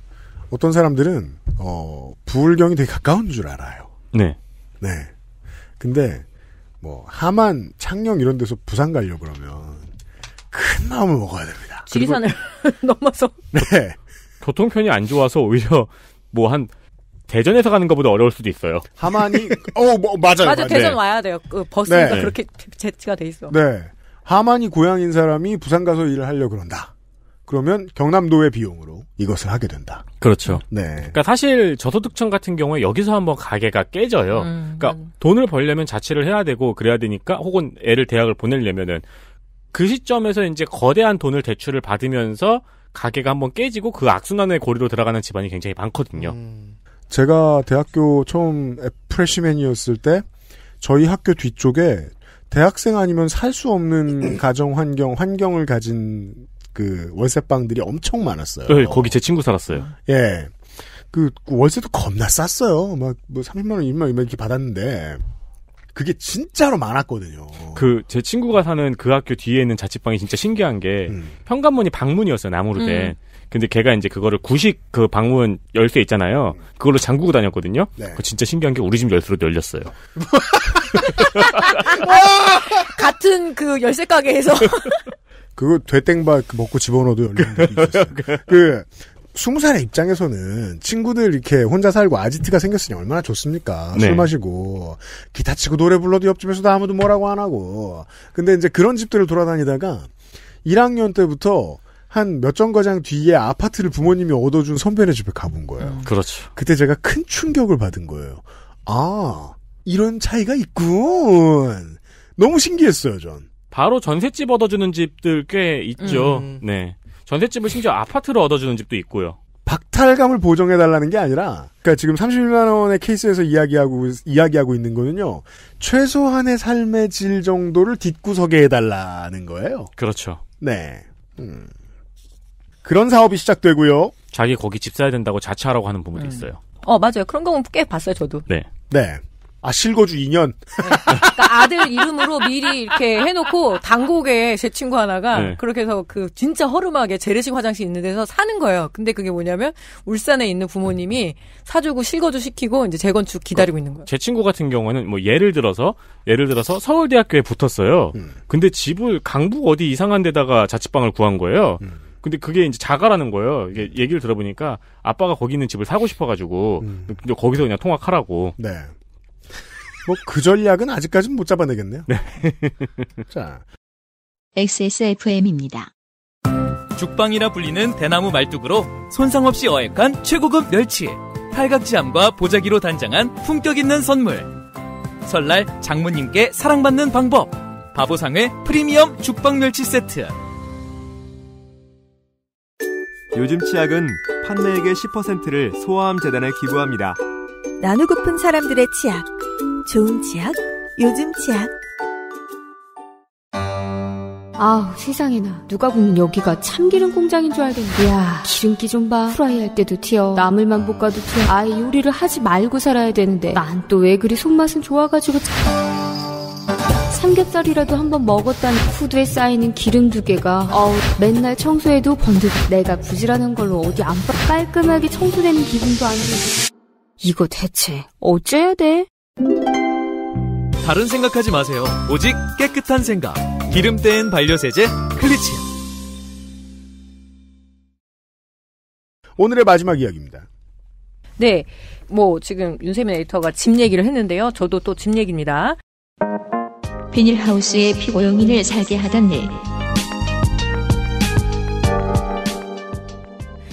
어떤 사람들은 어, 부울경이 되게 가까운 줄 알아요. 네. 네. 근데 뭐 하만, 창녕 이런 데서 부산 가려 그러면 큰 마음을 먹어야 됩니다. 지리산을 넘어서. 네. 교통편이 안 좋아서 오히려 뭐 한 대전에서 가는 것보다 어려울 수도 있어요. 하만이 어 뭐, 맞아요. 맞아, 맞 대전 네. 와야 돼요. 그 버스가 네. 그렇게 제치가 돼 있어. 네. 하만이 고향인 사람이 부산 가서 일을 하려 그런다. 그러면 경남도의 비용으로 이것을 하게 된다. 그렇죠. 네. 그러니까 사실 저소득층 같은 경우에 여기서 한번 가게가 깨져요. 음, 그러니까 음. 돈을 벌려면 자취를 해야 되고 그래야 되니까 혹은 애를 대학을 보내려면은 그 시점에서 이제 거대한 돈을 대출을 받으면서 가게가 한번 깨지고 그 악순환의 고리로 들어가는 집안이 굉장히 많거든요. 음. 제가 대학교 처음 프레시맨이었을 때 저희 학교 뒤쪽에 대학생 아니면 살 수 없는 가정 환경 환경을 가진 그 월세방들이 엄청 많았어요. 네, 거기 제 친구 살았어요. 예. 그, 월세도 겁나 쌌어요. 막 뭐 30만 원, 20만 원 이렇게 받았는데 그게 진짜로 많았거든요. 그 제 친구가 사는 그 학교 뒤에 있는 자취방이 진짜 신기한 게 음. 현관문이 방문이었어요. 나무로 된. 음. 근데 걔가 이제 그거를 구식 그 방문 열쇠 있잖아요. 그걸로 잠그고 다녔거든요. 네. 그 진짜 신기한 게 우리 집 열쇠로 열렸어요. 같은 그 열쇠 가게에서 그거 되땡바 그 먹고 집어넣어도 열리는 분그 스무 살의 입장에서는 친구들 이렇게 혼자 살고 아지트가 생겼으니 얼마나 좋습니까? 네. 술 마시고 기타 치고 노래 불러도 옆집에서도 아무도 뭐라고 안 하고. 근데 이제 그런 집들을 돌아다니다가 1학년 때부터 한 몇 정거장 뒤에 아파트를 부모님이 얻어준 선배네 집에 가본 거예요. 음. 그렇죠. 그때 제가 큰 충격을 받은 거예요. 아 이런 차이가 있군. 너무 신기했어요 전. 바로 전셋집 얻어주는 집들 꽤 있죠. 음. 네. 전셋집을 심지어 아파트로 얻어주는 집도 있고요. 박탈감을 보정해달라는 게 아니라, 그니까 지금 30만 원의 케이스에서 이야기하고 이야기하고 있는 거는요, 최소한의 삶의 질 정도를 뒷구석에 해달라는 거예요. 그렇죠. 네. 음. 그런 사업이 시작되고요. 자기 거기 집 사야 된다고 자취하라고 하는 부분도 음. 있어요. 어 맞아요. 그런 경우 꽤 봤어요 저도. 네. 네. 아 실거주 2년. 네. 그러니까 아들 이름으로 미리 이렇게 해놓고 당국에 제 친구 하나가 네. 그렇게 해서 그 진짜 허름하게 재래식 화장실 있는 데서 사는 거예요. 근데 그게 뭐냐면 울산에 있는 부모님이 사주고 실거주 시키고 이제 재건축 기다리고 있는 거예요. 제 친구 같은 경우는 에뭐 예를 들어서 예를 들어서 서울대학교에 붙었어요. 음. 근데 집을 강북 어디 이상한 데다가 자취방을 구한 거예요. 음. 근데 그게 이제 자가라는 거예요. 이게 음. 얘기를 들어보니까 아빠가 거기 있는 집을 사고 싶어가지고 음. 근데 거기서 그냥 통학하라고. 네. 뭐그 전략은 아직까지는 못 잡아내겠네요. 네. 자. XSFM입니다. 죽방이라 불리는 대나무 말뚝으로 손상 없이 어획한 최고급 멸치. 팔각지함과 보자기로 단장한 품격 있는 선물. 설날 장모님께 사랑받는 방법. 바보상의 프리미엄 죽방 멸치 세트. 요즘 치약은 판매액의 10%를 소아암 재단에 기부합니다. 나누고픈 사람들의 치약. 좋은 치약, 요즘 치약. 아우 세상에나 누가 보면 여기가 참기름 공장인 줄 알겠네 야 기름기 좀봐 프라이 할 때도 튀어 나물만 볶아도 튀어 아예 요리를 하지 말고 살아야 되는데 난 또 왜 그리 손맛은 좋아가지고 삼겹살이라도 한번 먹었다니 후드에 쌓이는 기름 두 개가 어우 맨날 청소해도 번득 내가 부지런한 걸로 어디 안 깔끔하게 청소되는 기분도 안 들고 이거 대체 어째야 돼? 다른 생각하지 마세요. 오직 깨끗한 생각. 기름 땐 반려세제 클리치. 오늘의 마지막 이야기입니다. 네. 뭐 지금 윤세민 에디터가 집 얘기를 했는데요. 저도 또 집 얘기입니다. 비닐하우스에 피고용인을 살게 하다니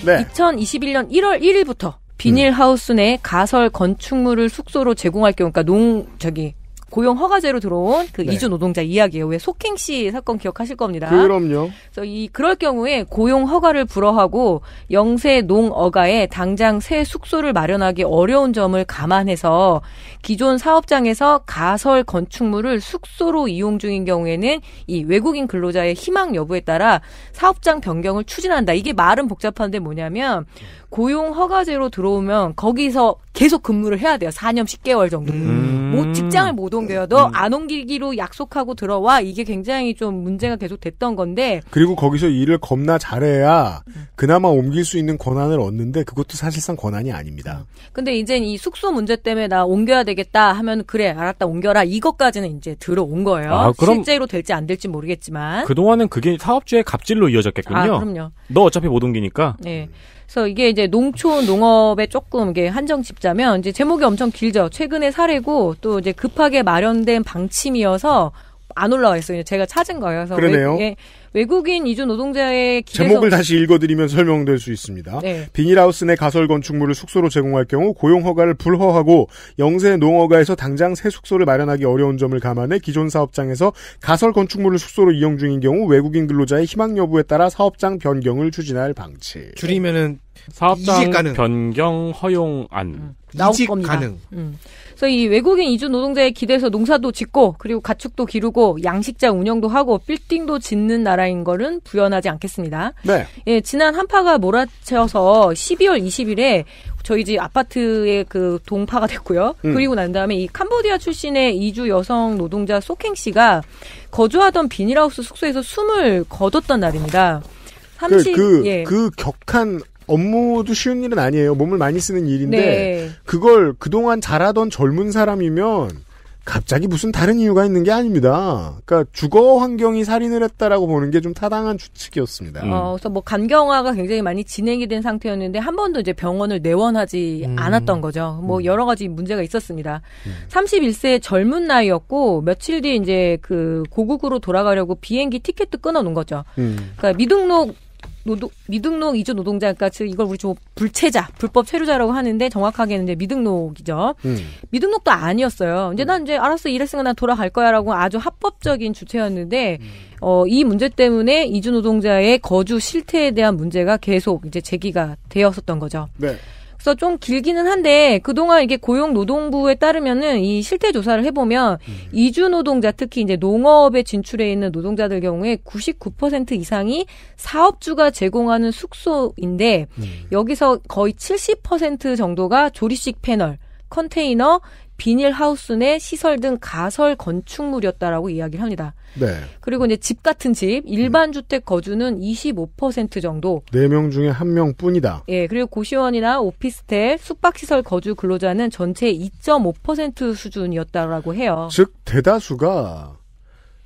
네. 2021년 1월 1일부터 비닐하우스 내 가설 건축물을 숙소로 제공할 경우, 그러니까 농 저기 고용 허가제로 들어온 그 네. 이주 노동자 이야기예요. 왜 소킹 씨 사건 기억하실 겁니다. 그럼요. 그래서 이 그럴 경우에 고용 허가를 불허하고 영세 농어가에 당장 새 숙소를 마련하기 어려운 점을 감안해서 기존 사업장에서 가설 건축물을 숙소로 이용 중인 경우에는 이 외국인 근로자의 희망 여부에 따라 사업장 변경을 추진한다. 이게 말은 복잡한데 뭐냐면 고용 허가제로 들어오면 거기서 계속 근무를 해야 돼요. 4년 10개월 정도. 음. 뭐 직장을 못옮겨도 너안 음. 옮기기로 약속하고 들어와. 이게 굉장히 좀 문제가 계속 됐던 건데. 그리고 거기서 일을 겁나 잘해야 음. 그나마 옮길 수 있는 권한을 얻는데 그것도 사실상 권한이 아닙니다. 음. 근데 이제 이 숙소 문제 때문에 나 옮겨야 되겠다 하면 그래 알았다 옮겨라 이것까지는 이제 들어온 거예요. 아, 실제로 될지 안 될지 모르겠지만. 그동안은 그게 사업주의 갑질로 이어졌겠군요. 아, 그럼요. 너 어차피 못 옮기니까. 네. 그래서 이게 이제 농촌 농업에 조금 이게 한정 짚자면 이제 제목이 엄청 길죠. 최근의 사례고 또 이제 급하게 마련된 방침이어서 안 올라와 있어요. 제가 찾은 거예요. 그래서 그러네요. 왜, 외국인 이주 노동자의 기대서... 제목을 다시 읽어드리면 설명될 수 있습니다. 네. 비닐하우스 내 가설 건축물을 숙소로 제공할 경우 고용 허가를 불허하고 영세 농어가에서 당장 새 숙소를 마련하기 어려운 점을 감안해 기존 사업장에서 가설 건축물을 숙소로 이용 중인 경우 외국인 근로자의 희망 여부에 따라 사업장 변경을 추진할 방침. 줄이면은 사업장 가능. 변경 허용안 음, 나올 이직 겁니다. 가능. 음. 그래서 이 외국인 이주 노동자의 기대서 농사도 짓고 그리고 가축도 기르고 양식장 운영도 하고 빌딩도 짓는 나라인 거는 부연하지 않겠습니다. 네. 예, 지난 한파가 몰아쳐서 12월 20일에 저희 집 아파트의 그 동파가 됐고요. 음. 그리고 난 다음에 이 캄보디아 출신의 이주 여성 노동자 소캥 씨가 거주하던 비닐하우스 숙소에서 숨을 거뒀던 날입니다. 30, 그, 그, 예. 그 격한 업무도 쉬운 일은 아니에요. 몸을 많이 쓰는 일인데 네. 그걸 그동안 잘하던 젊은 사람이면 갑자기 무슨 다른 이유가 있는 게 아닙니다. 그러니까 주거 환경이 살인을 했다라고 보는 게 좀 타당한 추측이었습니다. 음. 어, 그래서 뭐 간경화가 굉장히 많이 진행이 된 상태였는데 한 번도 이제 병원을 내원하지 음. 않았던 거죠. 뭐 음. 여러 가지 문제가 있었습니다. 음. 31세 젊은 나이였고 며칠 뒤 이제 그 고국으로 돌아가려고 비행기 티켓도 끊어 놓은 거죠. 음. 그러니까 미등록 노동 미등록 이주 노동자 그러니까 즉 이걸 우리 좀 불체자 불법 체류자라고 하는데 정확하게는 이제 미등록이죠. 음. 미등록도 아니었어요. 이제 난 이제 알았어 이랬으니까난 돌아갈 거야라고 아주 합법적인 주체였는데 음. 어이 문제 때문에 이주 노동자의 거주 실태에 대한 문제가 계속 이제 제기가 되었었던 거죠. 네. 그래서 좀 길기는 한데 그동안 이게 고용노동부에 따르면은 이 실태 조사를 해보면 음. 이주 노동자 특히 이제 농업에 진출해 있는 노동자들 경우에 99% 이상이 사업주가 제공하는 숙소인데 음. 여기서 거의 70% 정도가 조리식 패널 컨테이너 비닐하우스 내 시설 등 가설 건축물이었다라고 이야기를 합니다. 네. 그리고 이제 집 같은 집, 일반 주택 거주는 25% 정도. 4명 중에 1명 뿐이다. 예, 그리고 고시원이나 오피스텔, 숙박시설 거주 근로자는 전체 2.5% 수준이었다라고 해요. 즉, 대다수가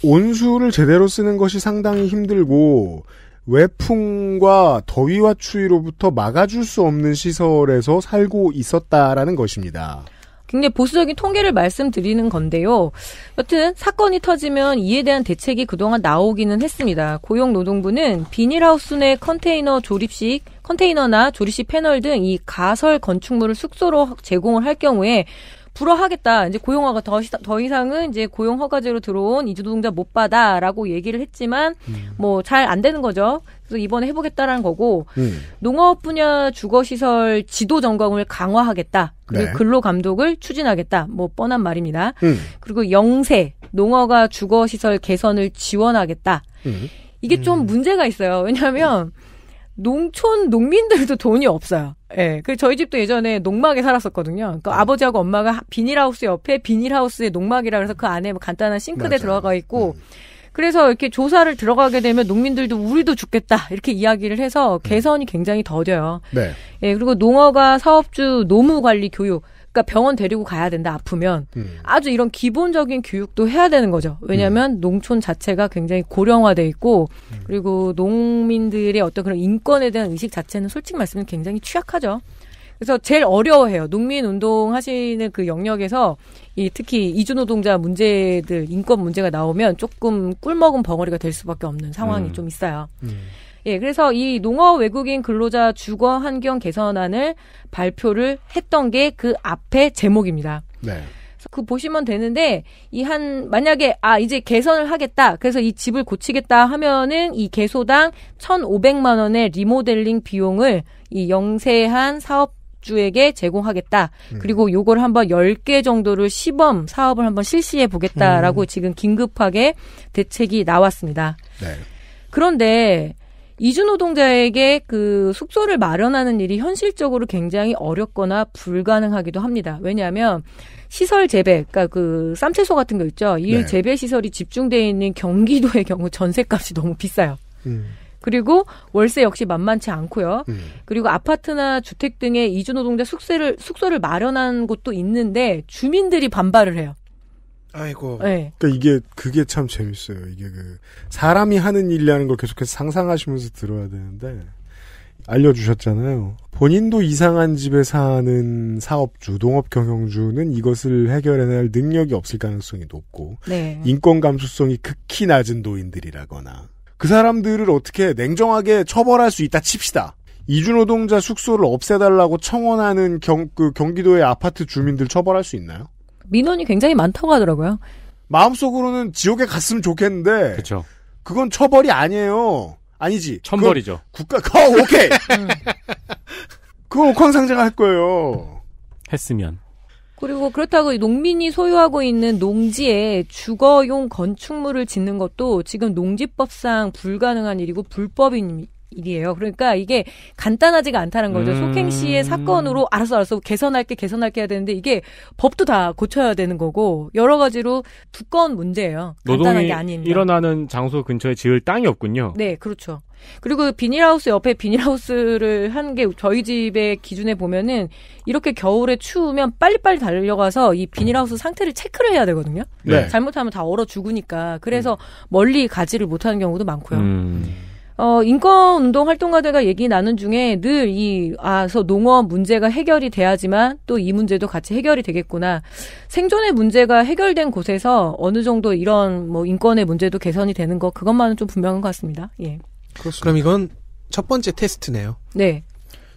온수를 제대로 쓰는 것이 상당히 힘들고, 외풍과 더위와 추위로부터 막아줄 수 없는 시설에서 살고 있었다라는 것입니다. 굉장히 보수적인 통계를 말씀드리는 건데요. 여튼 사건이 터지면 이에 대한 대책이 그동안 나오기는 했습니다. 고용노동부는 비닐하우스 내 컨테이너 조립식 컨테이너나 조립식 패널 등 이 가설 건축물을 숙소로 제공을 할 경우에 불허하겠다. 이제 고용허가 더, 더 이상은 이제 고용허가제로 들어온 이주노동자 못 받아라고 얘기를 했지만 음. 뭐잘 안 되는 거죠. 그래서 이번에 해보겠다라는 거고 음. 농업 분야 주거시설 지도 점검을 강화하겠다. 그리고 네. 근로 감독을 추진하겠다. 뭐 뻔한 말입니다. 음. 그리고 영세 농어가 주거시설 개선을 지원하겠다. 음. 이게 좀 음. 문제가 있어요. 왜냐하면 농촌 농민들도 돈이 없어요. 예. 그 저희 집도 예전에 농막에 살았었거든요. 그 네. 아버지하고 엄마가 비닐하우스 옆에 비닐하우스에 농막이라 그래서 그 안에 뭐 간단한 싱크대 맞아요. 들어가 있고 음. 그래서 이렇게 조사를 들어가게 되면 농민들도 우리도 죽겠다 이렇게 이야기를 해서 음. 개선이 굉장히 더뎌요. 네. 예, 그리고 농어가 사업주 노무 관리 교육 그러니까 병원 데리고 가야 된다 아프면 음. 아주 이런 기본적인 교육도 해야 되는 거죠. 왜냐하면 음. 농촌 자체가 굉장히 고령화돼 있고 음. 그리고 농민들의 어떤 그런 인권에 대한 의식 자체는 솔직히 말씀면 굉장히 취약하죠. 그래서 제일 어려워해요. 농민 운동 하시는 그 영역에서 이 특히 이주노동자 문제들 인권 문제가 나오면 조금 꿀 먹은 벙어리가 될 수밖에 없는 상황이 음. 좀 있어요. 음. 예, 그래서 이 농업 외국인 근로자 주거 환경 개선안을 발표를 했던 게 그 앞에 제목입니다. 네. 그 보시면 되는데 이 한 만약에 아 이제 개선을 하겠다. 그래서 이 집을 고치겠다 하면은 이 개소당 1,500만 원의 리모델링 비용을 이 영세한 사업 주에게 제공하겠다. 음. 그리고 요걸 한번 10개 정도를 시범 사업을 한번 실시해 보겠다라고 음. 지금 긴급하게 대책이 나왔습니다. 네. 그런데 이주 노동자에게 그 숙소를 마련하는 일이 현실적으로 굉장히 어렵거나 불가능하기도 합니다. 왜냐하면 시설 재배, 그러니까 그 쌈채소 같은 거 있죠. 일 네. 재배 시설이 집중되어 있는 경기도의 경우 전셋값이 너무 비싸요. 음. 그리고 월세 역시 만만치 않고요. 음. 그리고 아파트나 주택 등의 이주 노동자 숙소를 숙소를 마련한 곳도 있는데 주민들이 반발을 해요. 아이고. 네. 그니까 이게 그게 참 재밌어요. 이게 그 사람이 하는 일이라는 걸 계속해서 상상하시면서 들어야 되는데 알려주셨잖아요. 본인도 이상한 집에 사는 사업주, 농업 경영주는 이것을 해결해낼 능력이 없을 가능성이 높고 네. 인권 감수성이 극히 낮은 노인들이라거나 그 사람들을 어떻게 냉정하게 처벌할 수 있다 칩시다. 이주노동자 숙소를 없애달라고 청원하는 경, 그 경기도의 아파트 주민들 처벌할 수 있나요? 민원이 굉장히 많다고 하더라고요. 마음속으로는 지옥에 갔으면 좋겠는데. 그렇죠. 그건 처벌이 아니에요. 아니지. 천벌이죠. 국가, 어, 오케이! 그거 옥황상제가 할 거예요. 했으면. 그리고 그렇다고 농민이 소유하고 있는 농지에 주거용 건축물을 짓는 것도 지금 농지법상 불가능한 일이고 불법인 일이에요. 그러니까 이게 간단하지가 않다는 거죠. 음. 속행 씨의 사건으로 알아서 알아서 개선할게 개선할게 해야 되는데 이게 법도 다 고쳐야 되는 거고 여러 가지로 두꺼운 문제예요. 간단한 게 아닌 일어나는 장소 근처에 지을 땅이 없군요. 네, 그렇죠. 그리고 비닐하우스 옆에 비닐하우스를 한 게 저희 집의 기준에 보면은 이렇게 겨울에 추우면 빨리빨리 달려가서 이 비닐하우스 상태를 체크를 해야 되거든요. 네. 잘못하면 다 얼어 죽으니까. 그래서 음. 멀리 가지를 못하는 경우도 많고요. 음. 어, 인권운동 활동가들과 얘기 나눈 중에 늘 이, 아서 농업 문제가 해결이 돼야지만 또 이 문제도 같이 해결이 되겠구나. 생존의 문제가 해결된 곳에서 어느 정도 이런 뭐 인권의 문제도 개선이 되는 것, 그것만은 좀 분명한 것 같습니다. 예. 그렇습니다. 그럼 이건 첫 번째 테스트네요. 네.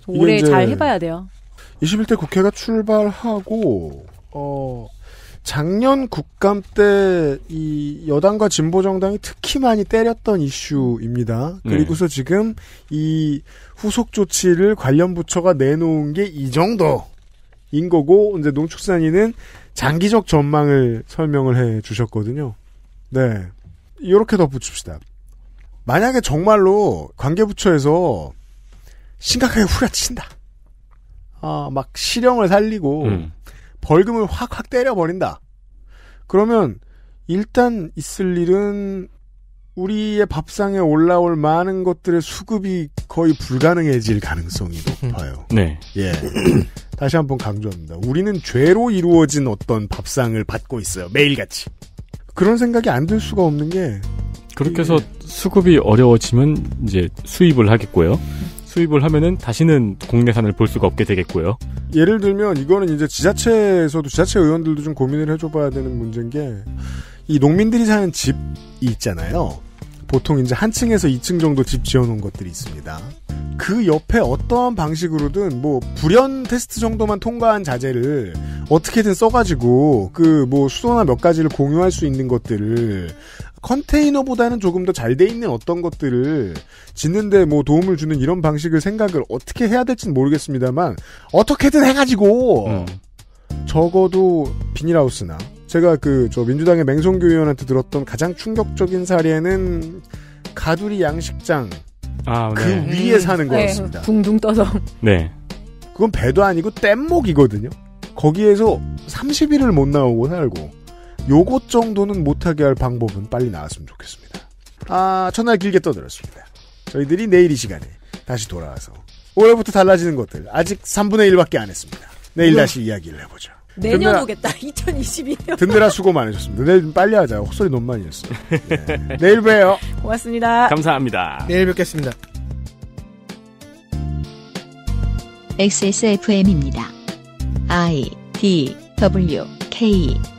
올해 잘 해봐야 돼요. 21대 국회가 출발하고, 어, 작년 국감 때 이 여당과 진보 정당이 특히 많이 때렸던 이슈입니다. 음. 그리고서 네. 지금 이 후속 조치를 관련 부처가 내놓은 게 이 정도인 거고 이제 농축산인은 장기적 전망을 설명을 해 주셨거든요. 네. 이렇게 덧붙입시다. 만약에 정말로 관계부처에서 심각하게 후려친다. 아, 막 실형을 살리고 음. 벌금을 확확 때려버린다. 그러면 일단 있을 일은 우리의 밥상에 올라올 많은 것들의 수급이 거의 불가능해질 가능성이 높아요. 네. 예. 다시 한번 강조합니다. 우리는 죄로 이루어진 어떤 밥상을 받고 있어요. 매일같이. 그런 생각이 안 들 수가 없는 게 그렇게 해서 예. 수급이 어려워지면 이제 수입을 하겠고요. 수입을 하면은 다시는 국내산을 볼 수가 없게 되겠고요. 예를 들면 이거는 이제 지자체에서도 지자체 의원들도 좀 고민을 해줘봐야 되는 문제인 게 이 농민들이 사는 집이 있잖아요. 보통 이제 한 층에서 2층 정도 집 지어놓은 것들이 있습니다. 그 옆에 어떠한 방식으로든 뭐 불연 테스트 정도만 통과한 자재를 어떻게든 써가지고 그 뭐 수소나 몇 가지를 공유할 수 있는 것들을 컨테이너보다는 조금 더 잘 돼 있는 어떤 것들을 짓는데 뭐 도움을 주는 이런 방식을 생각을 어떻게 해야 될지는 모르겠습니다만 어떻게든 해가지고 음. 적어도 비닐하우스나 제가 그 저 민주당의 맹성교 의원한테 들었던 가장 충격적인 사례는 가두리 양식장 아, 그 네. 위에 사는 음, 거였습니다. 네. 둥둥 떠서. 네. 그건 배도 아니고 뗏목이거든요. 거기에서 30일을 못 나오고 살고 요것 정도는 못하게 할 방법은 빨리 나왔으면 좋겠습니다. 아, 첫날 길게 떠들었습니다. 저희들이 내일 이 시간에 다시 돌아와서 올해부터 달라지는 것들 아직 3분의 1밖에 안 했습니다. 내일 네. 다시 이야기를 해보죠. 내년 듣느라, 오겠다. 2022년. 듣느라 수고 많으셨습니다. 내일 빨리 하자. 헛소리 너무 많이 했어 네. 내일 봬요. 고맙습니다. 감사합니다. 내일 뵙겠습니다. XSFM입니다. I D W K